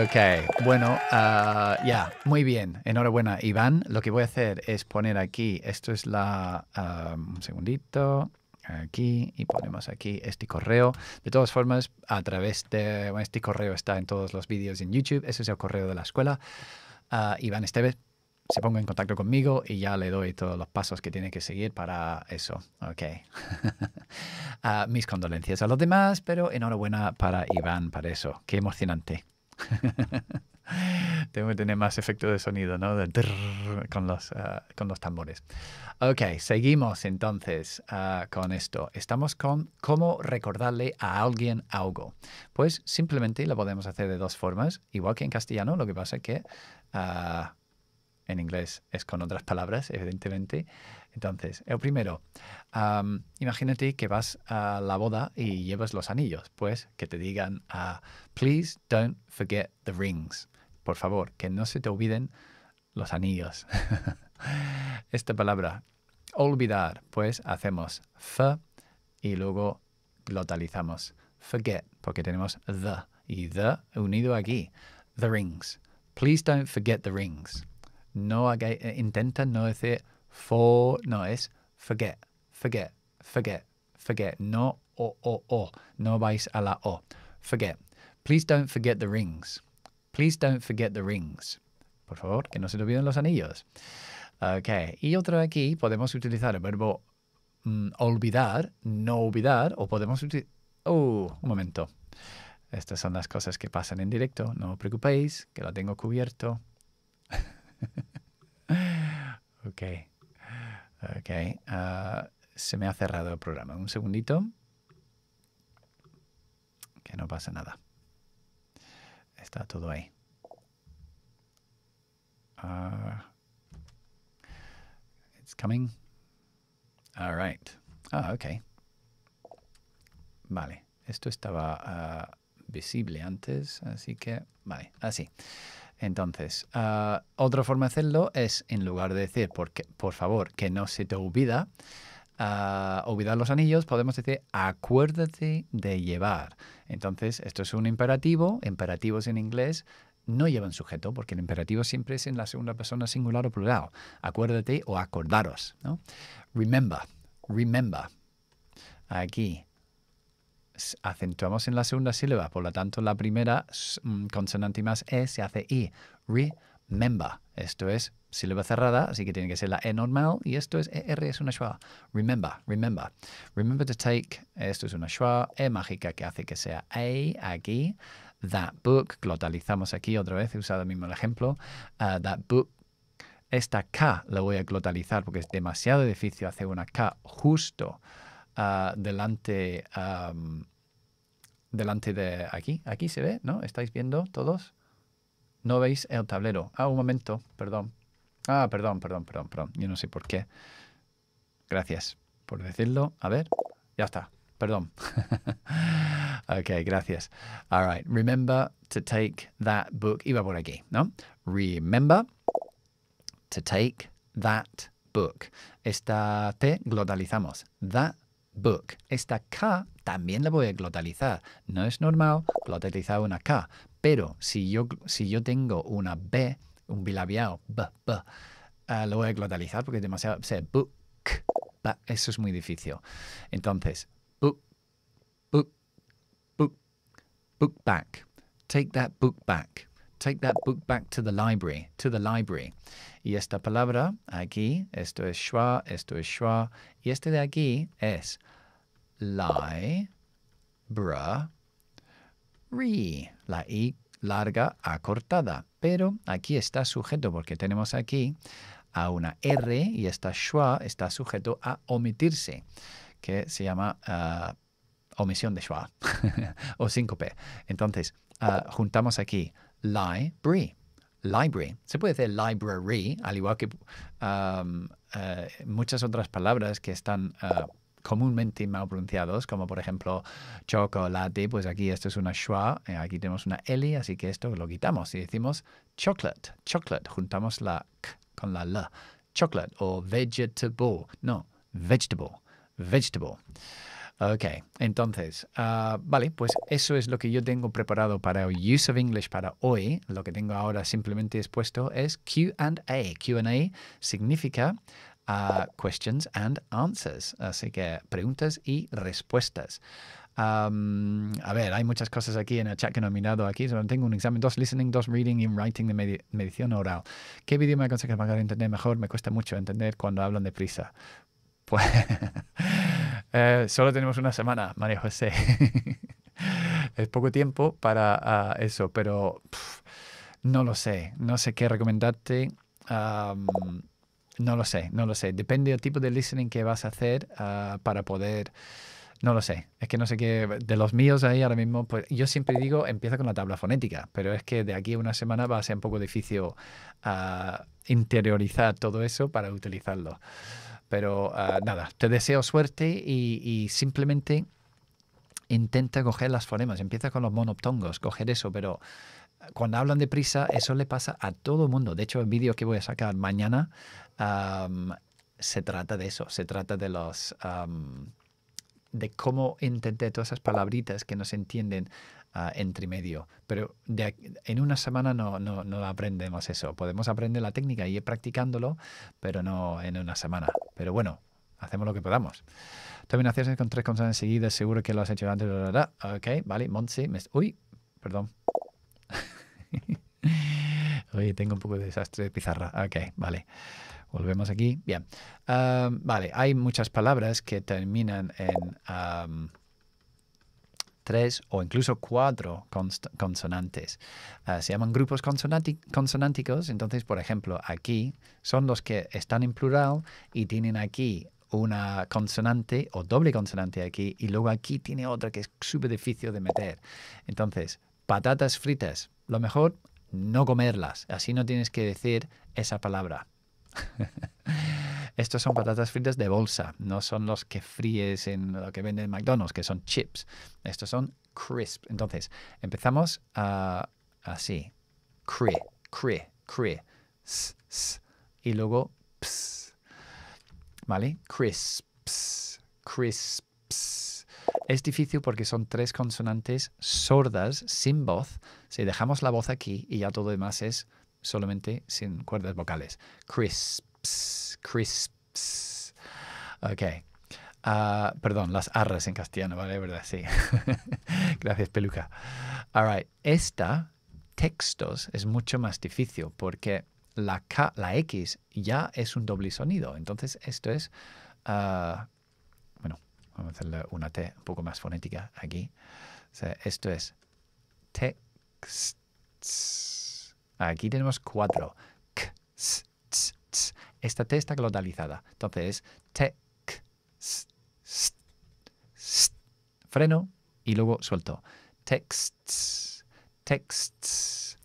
A: Ok, bueno, ah, ya, muy bien, enhorabuena, Iván. Lo que voy a hacer es poner aquí, esto es la. Ah, un segundito aquí y ponemos aquí este correo. De todas formas, a través de este correo está en todos los vídeos en YouTube. Ese es el correo de la escuela. Ah, Iván Esteves se ponga en contacto conmigo y ya le doy todos los pasos que tiene que seguir para eso. Ok. Ah, mis condolencias a los demás, pero enhorabuena para Iván para eso. Qué emocionante. Tengo que tener más efecto de sonido, ¿no? con, los, ah, con los tambores. Ok, seguimos entonces ah, con esto. Estamos con cómo recordarle a alguien algo. Pues simplemente lo podemos hacer de dos formas. Igual que en castellano, lo que pasa es que ah, en inglés es con otras palabras, evidentemente. Entonces, el primero, imagínate que vas a la boda y llevas los anillos. Pues que te digan, ah, please don't forget the rings. Por favor, que no se te olviden los anillos. Esta palabra, olvidar, pues hacemos f y luego glotalizamos. Forget, porque tenemos the y the unido aquí. The rings. Please don't forget the rings. No eh, intenta no decir for, no, es forget, forget, forget, forget. No o, o, o. No vais a la o. Forget. Please don't forget the rings. Please don't forget the rings. Por favor, que no se te olviden los anillos. Ok. Y otro aquí, podemos utilizar el verbo mm, olvidar, no olvidar, o podemos utilizar... Oh, uh, un momento. Estas son las cosas que pasan en directo. No os preocupéis, que lo tengo cubierto. ok. Ok. Ah, se me ha cerrado el programa. Un segundito. Que no pasa nada. Está todo ahí. Ah, it's coming. All right. Ah, ok. Vale. Esto estaba ah, visible antes, así que... Vale, así. Entonces, ah, otra forma de hacerlo es, en lugar de decir, por favor, que no se te olvida, ah, olvidar los anillos, podemos decir, acuérdate de llevar. Entonces, esto es un imperativo, imperativos en inglés no llevan sujeto, porque el imperativo siempre es en la segunda persona singular o plural. Acuérdate o acordaros. ¿no? Remember, remember. Aquí, acentuamos en la segunda sílaba, por lo tanto la primera mm, consonante más E se hace I. Remember. Esto es sílaba cerrada, así que tiene que ser la E normal y esto es e, r es una schwa. Remember, remember. Remember to take, esto es una schwa, E mágica que hace que sea A aquí. That book, glotalizamos aquí otra vez, he usado el mismo ejemplo. Ah, that book esta K la voy a glotalizar porque es demasiado difícil hacer una K justo delante, delante de aquí. Aquí se ve, ¿no? ¿Estáis viendo todos? No veis el tablero. Ah, un momento, perdón. Ah, perdón, perdón, perdón, perdón. Yo no sé por qué. Gracias por decirlo. A ver, ya está. Perdón. Ok, gracias. All right. Remember to take that book. Iba por aquí, ¿no? Remember to take that book. Esta T glotalizamos. That book. Esta K también la voy a glotalizar. No es normal glotalizar una K, pero si yo, si yo tengo una B, un bilabial, B, B, ah, lo voy a glotalizar porque es demasiado... O book, eso es muy difícil. Entonces, book, book, book, book back. Take that book back take that book back to the library, to the library. Y esta palabra aquí, esto es schwa, esto es schwa, y este de aquí es library, la i larga acortada. Pero aquí está sujeto porque tenemos aquí a una r y esta schwa está sujeto a omitirse, que se llama ah, omisión de schwa o síncope. Entonces, ah, juntamos aquí library. Library. Se puede decir library, al igual que eh, muchas otras palabras que están ah, comúnmente mal pronunciados, como por ejemplo chocolate, pues aquí esto es una schwa, eh, aquí tenemos una L, así que esto lo quitamos y decimos chocolate, chocolate, juntamos la k con la l, chocolate o vegetable, no, vegetable, vegetable. Ok, entonces, ah, vale, pues eso es lo que yo tengo preparado para Use of English para hoy. Lo que tengo ahora simplemente expuesto es QA. QA significa ah, questions and answers, así que preguntas y respuestas. a ver, hay muchas cosas aquí en el chat que he nominado aquí. tengo un examen, dos listening, dos reading y writing de medición oral. ¿Qué vídeo me aconseja para entender mejor? Me cuesta mucho entender cuando hablan de prisa. Pues... Eh, solo tenemos una semana, María José. es poco tiempo para ah, eso, pero no lo sé. No sé qué recomendarte. no lo sé, no lo sé. Depende del tipo de listening que vas a hacer ah, para poder... No lo sé. Es que no sé qué... De los míos ahí ahora mismo, pues yo siempre digo, empieza con la tabla fonética, pero es que de aquí a una semana va a ser un poco difícil ah, interiorizar todo eso para utilizarlo. Pero ah, nada, te deseo suerte y, simplemente intenta coger las formas. Empieza con los monoptongos, coger eso, pero cuando hablan de prisa, eso le pasa a todo el mundo. De hecho, el vídeo que voy a sacar mañana se trata de eso, se trata de los... de cómo intenté todas esas palabritas que no se entienden entre medio. Pero en una semana no, aprendemos eso. Podemos aprender la técnica y ir practicándolo, pero no en una semana. Pero bueno, hacemos lo que podamos. Terminaciones con tres consonantes seguidas, seguro que lo has hecho antes. Ok, vale, Monse. Uy, perdón. Oye, tengo un poco de desastre de pizarra. Ok, vale. Volvemos aquí. Bien. Ah, vale, hay muchas palabras que terminan en tres o incluso cuatro consonantes. Ah, se llaman grupos consonánticos, entonces, por ejemplo, aquí son los que están en plural y tienen aquí una consonante o doble consonante aquí y luego aquí tiene otra que es súper difícil de meter. Entonces, patatas fritas, lo mejor no comerlas, así no tienes que decir esa palabra. Estos son patatas fritas de bolsa, no son los que fríes en lo que venden en McDonald's, que son chips. Estos son crisp. Entonces, empezamos así. Cri, cri, cri. S, s, y luego ps. ¿Vale? Crisps, crisps. Es difícil porque son tres consonantes sordas, sin voz. Si dejamos la voz aquí y ya todo demás es solamente sin cuerdas vocales. Crisp crisps, Ok. Ah, perdón, las arras en castellano, ¿vale? ¿Verdad? Sí. Gracias, peluca. All Esta, textos, es mucho más difícil porque la, la X ya es un doble sonido. Entonces, esto es. Ah, bueno, vamos a hacerle una T un poco más fonética aquí. esto es texts. Aquí tenemos cuatro. Esta T está glotalizada. Entonces, TEC, freno y luego suelto. Texts, texts.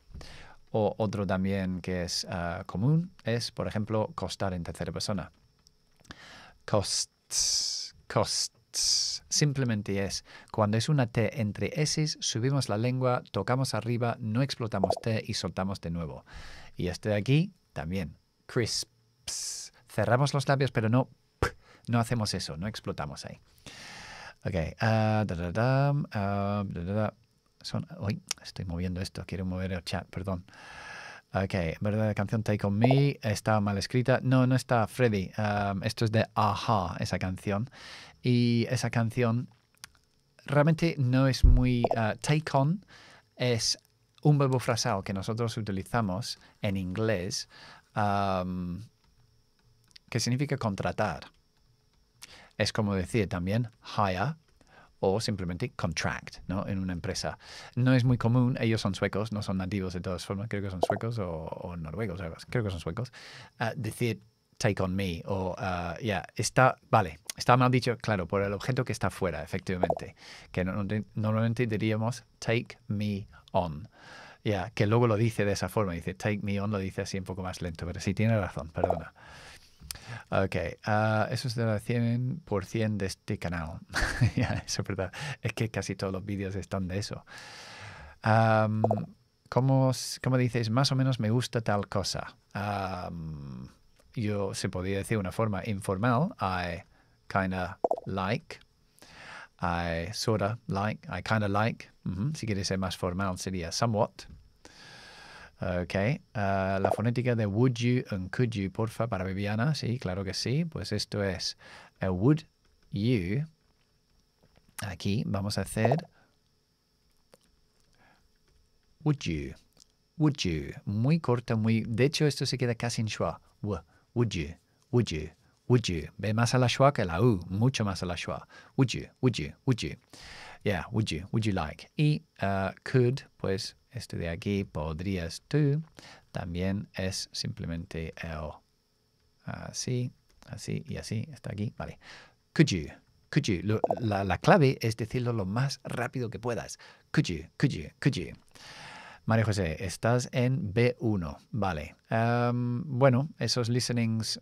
A: O otro también que es ah, común es, por ejemplo, costar en tercera persona. Costs, costs. Simplemente es cuando es una T entre S, subimos la lengua, tocamos arriba, no explotamos T y soltamos de nuevo. Y este de aquí también crisps. Cerramos los labios, pero no, no hacemos eso, no explotamos ahí. Ok. estoy moviendo esto, quiero mover el chat, perdón. Ok, ¿verdad? La canción Take On Me está mal escrita. No, no está Freddy. Ah, esto es de Aha, esa canción. Y esa canción realmente no es muy... Ah, take On es un verbo frasado que nosotros utilizamos en inglés ¿Qué que significa contratar. Es como decir también hire o simplemente contract ¿no? en una empresa. No es muy común, ellos son suecos, no son nativos de todas formas, creo que son suecos o, noruegos, creo que son suecos, ah, decir take on me o ah, ya, está, vale, está mal dicho, claro, por el objeto que está fuera, efectivamente, que normalmente diríamos take me on. Ya, que luego lo dice de esa forma, dice take me on, lo dice así un poco más lento, pero sí tiene razón, perdona. Ok, ah, eso es de la 100% de este canal. ya eso es verdad. Es que casi todos los vídeos están de eso. ¿cómo, ¿cómo, dices? Más o menos me gusta tal cosa. yo se podría decir una forma informal. I kinda like. I sorta like. I kinda like. Si quieres ser más formal sería somewhat. Ah, ok, ah, la fonética de would you and could you, porfa, para Viviana, sí, claro que sí, pues esto es eh, would you. Aquí vamos a hacer would you, would you, muy corta, muy, de hecho esto se queda casi en schwa, would you, would you, would you, ve más a la schwa que la u, mucho más a la schwa, would you, would you, would you, yeah, would you, would you like, y ah, could, pues esto de aquí, podrías tú, también es simplemente el eh, así, así y así. Está aquí, vale. Could you, could you. la, clave es decirlo lo más rápido que puedas. Could you, could you, could you. María José, estás en B1. Vale. Em, bueno, esos listenings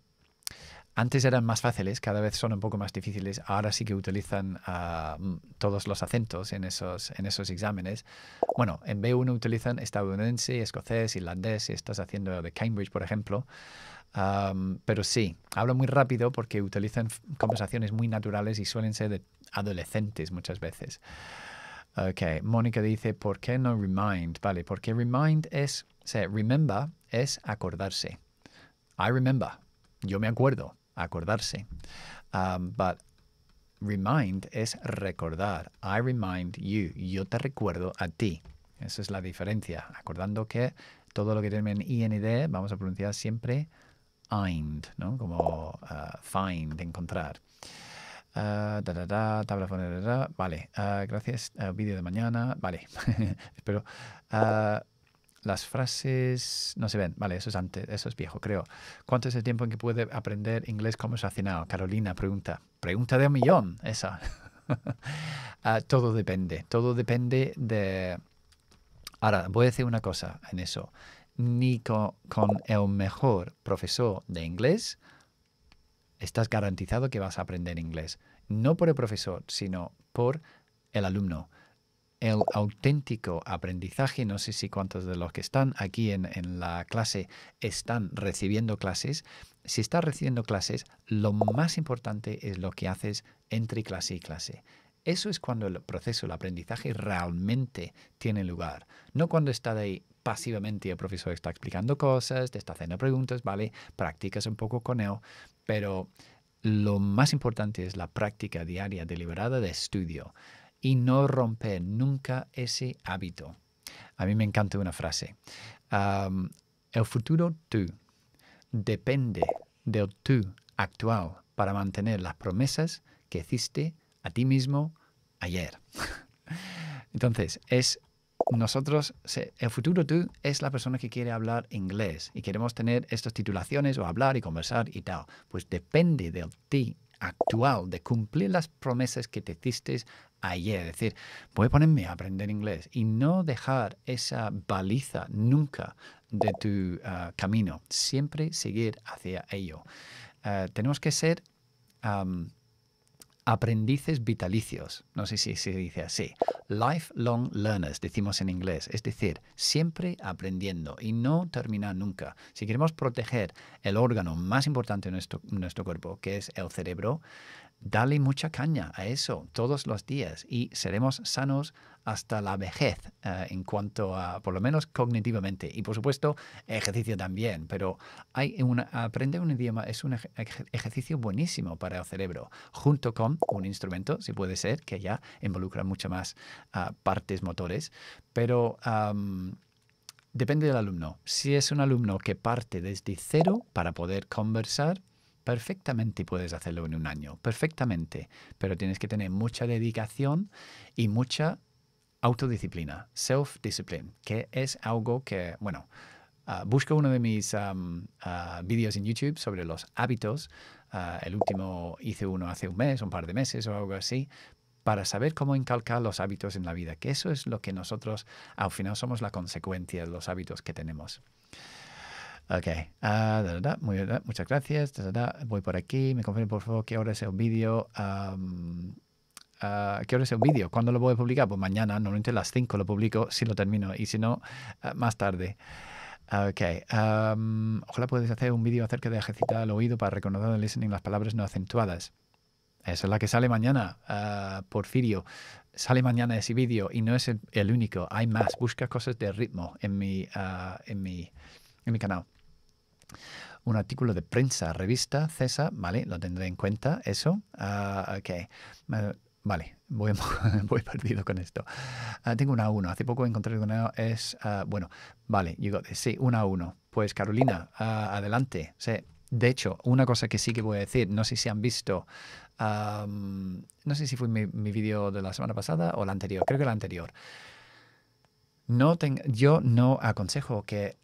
A: antes eran más fáciles, cada vez son un poco más difíciles. Ahora sí que utilizan ah, mm, todos los acentos en esos, en esos exámenes. Bueno, en B1 utilizan estadounidense, escocés, irlandés, si estás haciendo de Cambridge, por ejemplo. pero sí, hablan muy rápido porque utilizan conversaciones muy naturales y suelen ser de adolescentes muchas veces. Ok, Mónica dice, ¿por qué no remind? Vale, porque remind es, o remember es acordarse. I remember, yo me acuerdo acordarse. Ah, but remind es recordar. I remind you. Yo te recuerdo a ti. Esa es la diferencia. Acordando que todo lo que termina en IND vamos a pronunciar siempre IND, ¿no? Como ah, find, encontrar. da, ah, Vale, gracias. Vídeo de mañana. Vale, espero las frases no se ven. Vale, eso es antes, eso es viejo, creo. ¿Cuánto es el tiempo en que puede aprender inglés conversacional? Carolina pregunta. Pregunta de un millón, esa. Ah, todo depende. Todo depende de. Ahora, voy a decir una cosa en eso. Ni con el mejor profesor de inglés estás garantizado que vas a aprender inglés. No por el profesor, sino por el alumno el auténtico aprendizaje. No sé si cuántos de los que están aquí en, la clase están recibiendo clases. Si estás recibiendo clases, lo más importante es lo que haces entre clase y clase. Eso es cuando el proceso, el aprendizaje realmente tiene lugar. No cuando estás ahí pasivamente y el profesor está explicando cosas, te está haciendo preguntas, ¿vale? Practicas un poco con él, pero lo más importante es la práctica diaria deliberada de estudio y no romper nunca ese hábito. A mí me encanta una frase. Um, el futuro tú depende del tú actual para mantener las promesas que hiciste a ti mismo ayer. Entonces, es nosotros, el futuro tú es la persona que quiere hablar inglés y queremos tener estas titulaciones o hablar y conversar y tal. Pues depende del ti actual, de cumplir las promesas que te hiciste ayer. Es decir, voy a ponerme a aprender inglés y no dejar esa baliza nunca de tu ah, camino. Siempre seguir hacia ello. Eh, tenemos que ser aprendices vitalicios. No sé si se dice así. Lifelong learners, decimos en inglés. Es decir, siempre aprendiendo y no terminar nunca. Si queremos proteger el órgano más importante de nuestro, nuestro cuerpo, que es el cerebro, dale mucha caña a eso todos los días y seremos sanos hasta la vejez eh, en cuanto a, por lo menos cognitivamente. Y por supuesto, ejercicio también, pero hay aprender un idioma es un ejercicio buenísimo para el cerebro, junto con un instrumento, si puede ser, que ya involucra mucho más ah, partes motores, pero... depende del alumno. Si es un alumno que parte desde cero para poder conversar, Perfectamente puedes hacerlo en un año, perfectamente, pero tienes que tener mucha dedicación y mucha autodisciplina, self-discipline, que es algo que, bueno, ah, busco uno de mis ah, vídeos en YouTube sobre los hábitos, ah, el último hice uno hace un mes, un par de meses o algo así, para saber cómo incalcar los hábitos en la vida, que eso es lo que nosotros al final somos la consecuencia de los hábitos que tenemos. Ok, ah, da, muy muchas gracias. Voy por aquí, me confirmen por favor que ahora es el vídeo. Ah, ¿qué hora es el vídeo? ¿Cuándo lo voy a publicar? Pues mañana, normalmente a las 5 lo publico si lo termino y si no, ah, más tarde. Ok, ojalá puedes hacer un vídeo acerca de ejercitar el oído para reconocer el listening las palabras no acentuadas. Esa es la que sale mañana, Porfirio. Sale mañana ese vídeo y no es el, el, único, hay más. Busca cosas de ritmo en mi, en en mi canal un artículo de prensa, revista, CESA, vale, lo tendré en cuenta, eso. Ah, ah, vale, voy, perdido con esto. Ah, tengo una a uno, hace poco encontré una, es, bueno, vale, sí, una a uno. Pues Carolina, adelante, De hecho, una cosa que sí que voy a decir, no sé si han visto, no sé si fue mi, vídeo de la semana pasada o la anterior, creo que la anterior. No tengo, yo no aconsejo que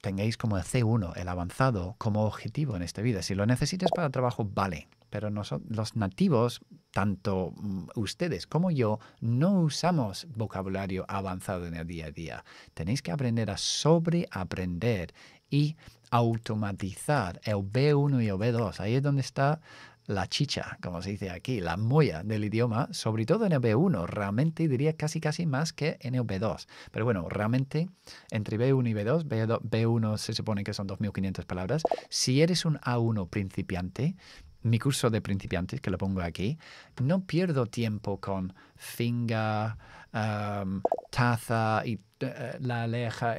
A: tengáis como el C1, el avanzado, como objetivo en esta vida. Si lo necesitas para trabajo, vale. Pero nosotros, los nativos, tanto mm, ustedes como yo, no usamos vocabulario avanzado en el día a día. Tenéis que aprender a sobreaprender y automatizar el B1 y el B2. Ahí es donde está la chicha, como se dice aquí, la moya del idioma, sobre todo en el B1, realmente diría casi casi más que en el B2. Pero bueno, realmente entre B1 y B2, b 1 se supone que son 2.500 palabras. Si eres un A1 principiante, mi curso de principiantes, que lo pongo aquí, no pierdo tiempo con finga, taza y eh, la aleja,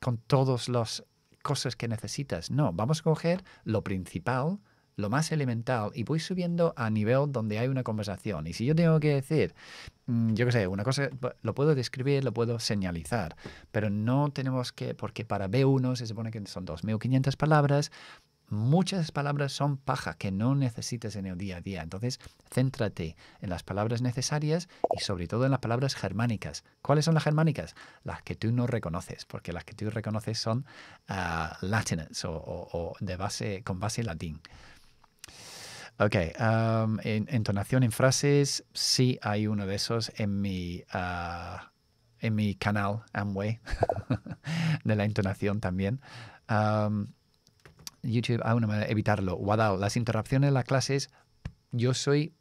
A: con todas las cosas que necesitas. No, vamos a coger lo principal lo más elemental y voy subiendo a nivel donde hay una conversación. Y si yo tengo que decir, mm, yo qué sé, una cosa, lo puedo describir, lo puedo señalizar, pero no tenemos que, porque para B1 se supone que son 2.500 palabras, muchas palabras son paja que no necesitas en el día a día. Entonces, céntrate en las palabras necesarias y sobre todo en las palabras germánicas. ¿Cuáles son las germánicas? Las que tú no reconoces, porque las que tú reconoces son ah, latinas o, de base, con base latín. Ok, entonación en frases, sí hay uno de esos en mi, ah, en mi canal Amway, de la entonación también. YouTube, hay ah, una manera de evitarlo. Wadao, las interrupciones en las clases, yo soy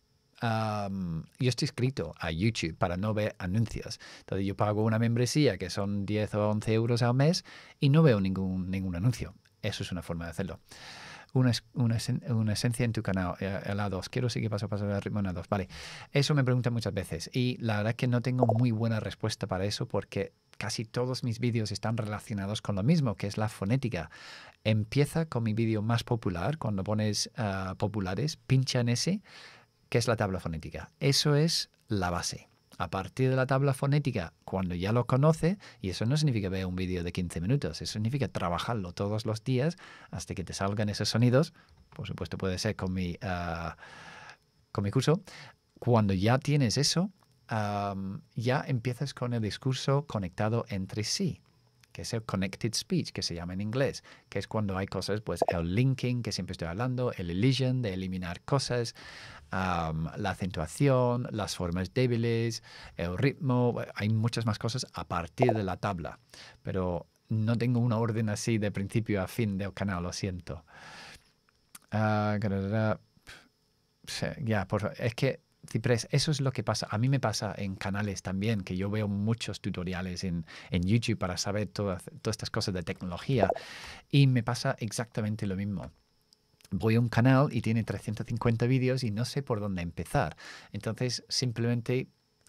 A: yo estoy inscrito a YouTube para no ver anuncios. Entonces yo pago una membresía que son 10 o 11 euros al mes y no veo ningún, ningún anuncio. Eso es una forma de hacerlo una, una, una esencia en tu canal, eh, el A2. Quiero seguir paso a paso el ritmo en A2. Vale, eso me preguntan muchas veces y la verdad es que no tengo muy buena respuesta para eso porque casi todos mis vídeos están relacionados con lo mismo, que es la fonética. Empieza con mi vídeo más popular, cuando pones ah, populares, pincha en ese, que es la tabla fonética. Eso es la base a partir de la tabla fonética cuando ya lo conoce, y eso no significa ver un vídeo de 15 minutos, eso significa trabajarlo todos los días hasta que te salgan esos sonidos, por supuesto puede ser con mi, ah, con mi curso, cuando ya tienes eso, ah, ya empiezas con el discurso conectado entre sí que es el connected speech, que se llama en inglés, que es cuando hay cosas, pues el linking, que siempre estoy hablando, el elision, de eliminar cosas, la acentuación, las formas débiles, el ritmo, hay muchas más cosas a partir de la tabla, pero no tengo una orden así de principio a fin del canal, lo siento. Ah, ya, es que Ciprés, eso es lo que pasa. A mí me pasa en canales también, que yo veo muchos tutoriales en, YouTube para saber todas, todas estas cosas de tecnología. Y me pasa exactamente lo mismo voy a un canal y tiene 350 vídeos y no sé por dónde empezar. Entonces, simplemente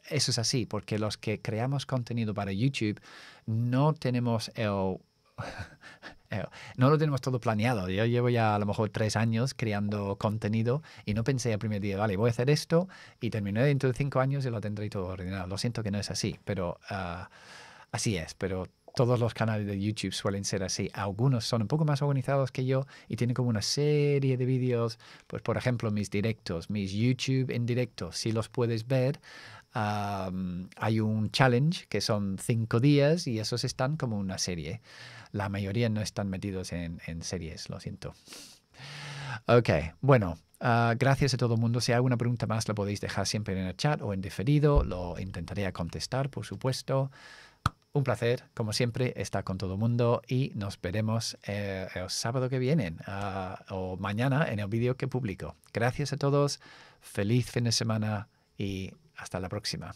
A: eso es así, porque los que creamos contenido para YouTube no tenemos el Eh, no lo tenemos todo planeado. Yo llevo ya a lo mejor tres años creando contenido y no pensé al primer día, vale, voy a hacer esto y terminé dentro de cinco años y lo tendré todo ordenado. Lo siento que no es así, pero ah, así es. Pero todos los canales de YouTube suelen ser así. Algunos son un poco más organizados que yo y tienen como una serie de vídeos. Pues, por ejemplo, mis directos, mis YouTube en directo, si los puedes ver, hay un challenge que son cinco días y esos están como una serie. La mayoría no están metidos en, series, lo siento. Ok, bueno, ah, gracias a todo el mundo. Si hay alguna pregunta más, la podéis dejar siempre en el chat o en diferido. Lo intentaré contestar, por supuesto. Un placer, como siempre, estar con todo el mundo y nos veremos eh, el sábado que viene ah, o mañana en el vídeo que publico. Gracias a todos, feliz fin de semana y hasta la próxima.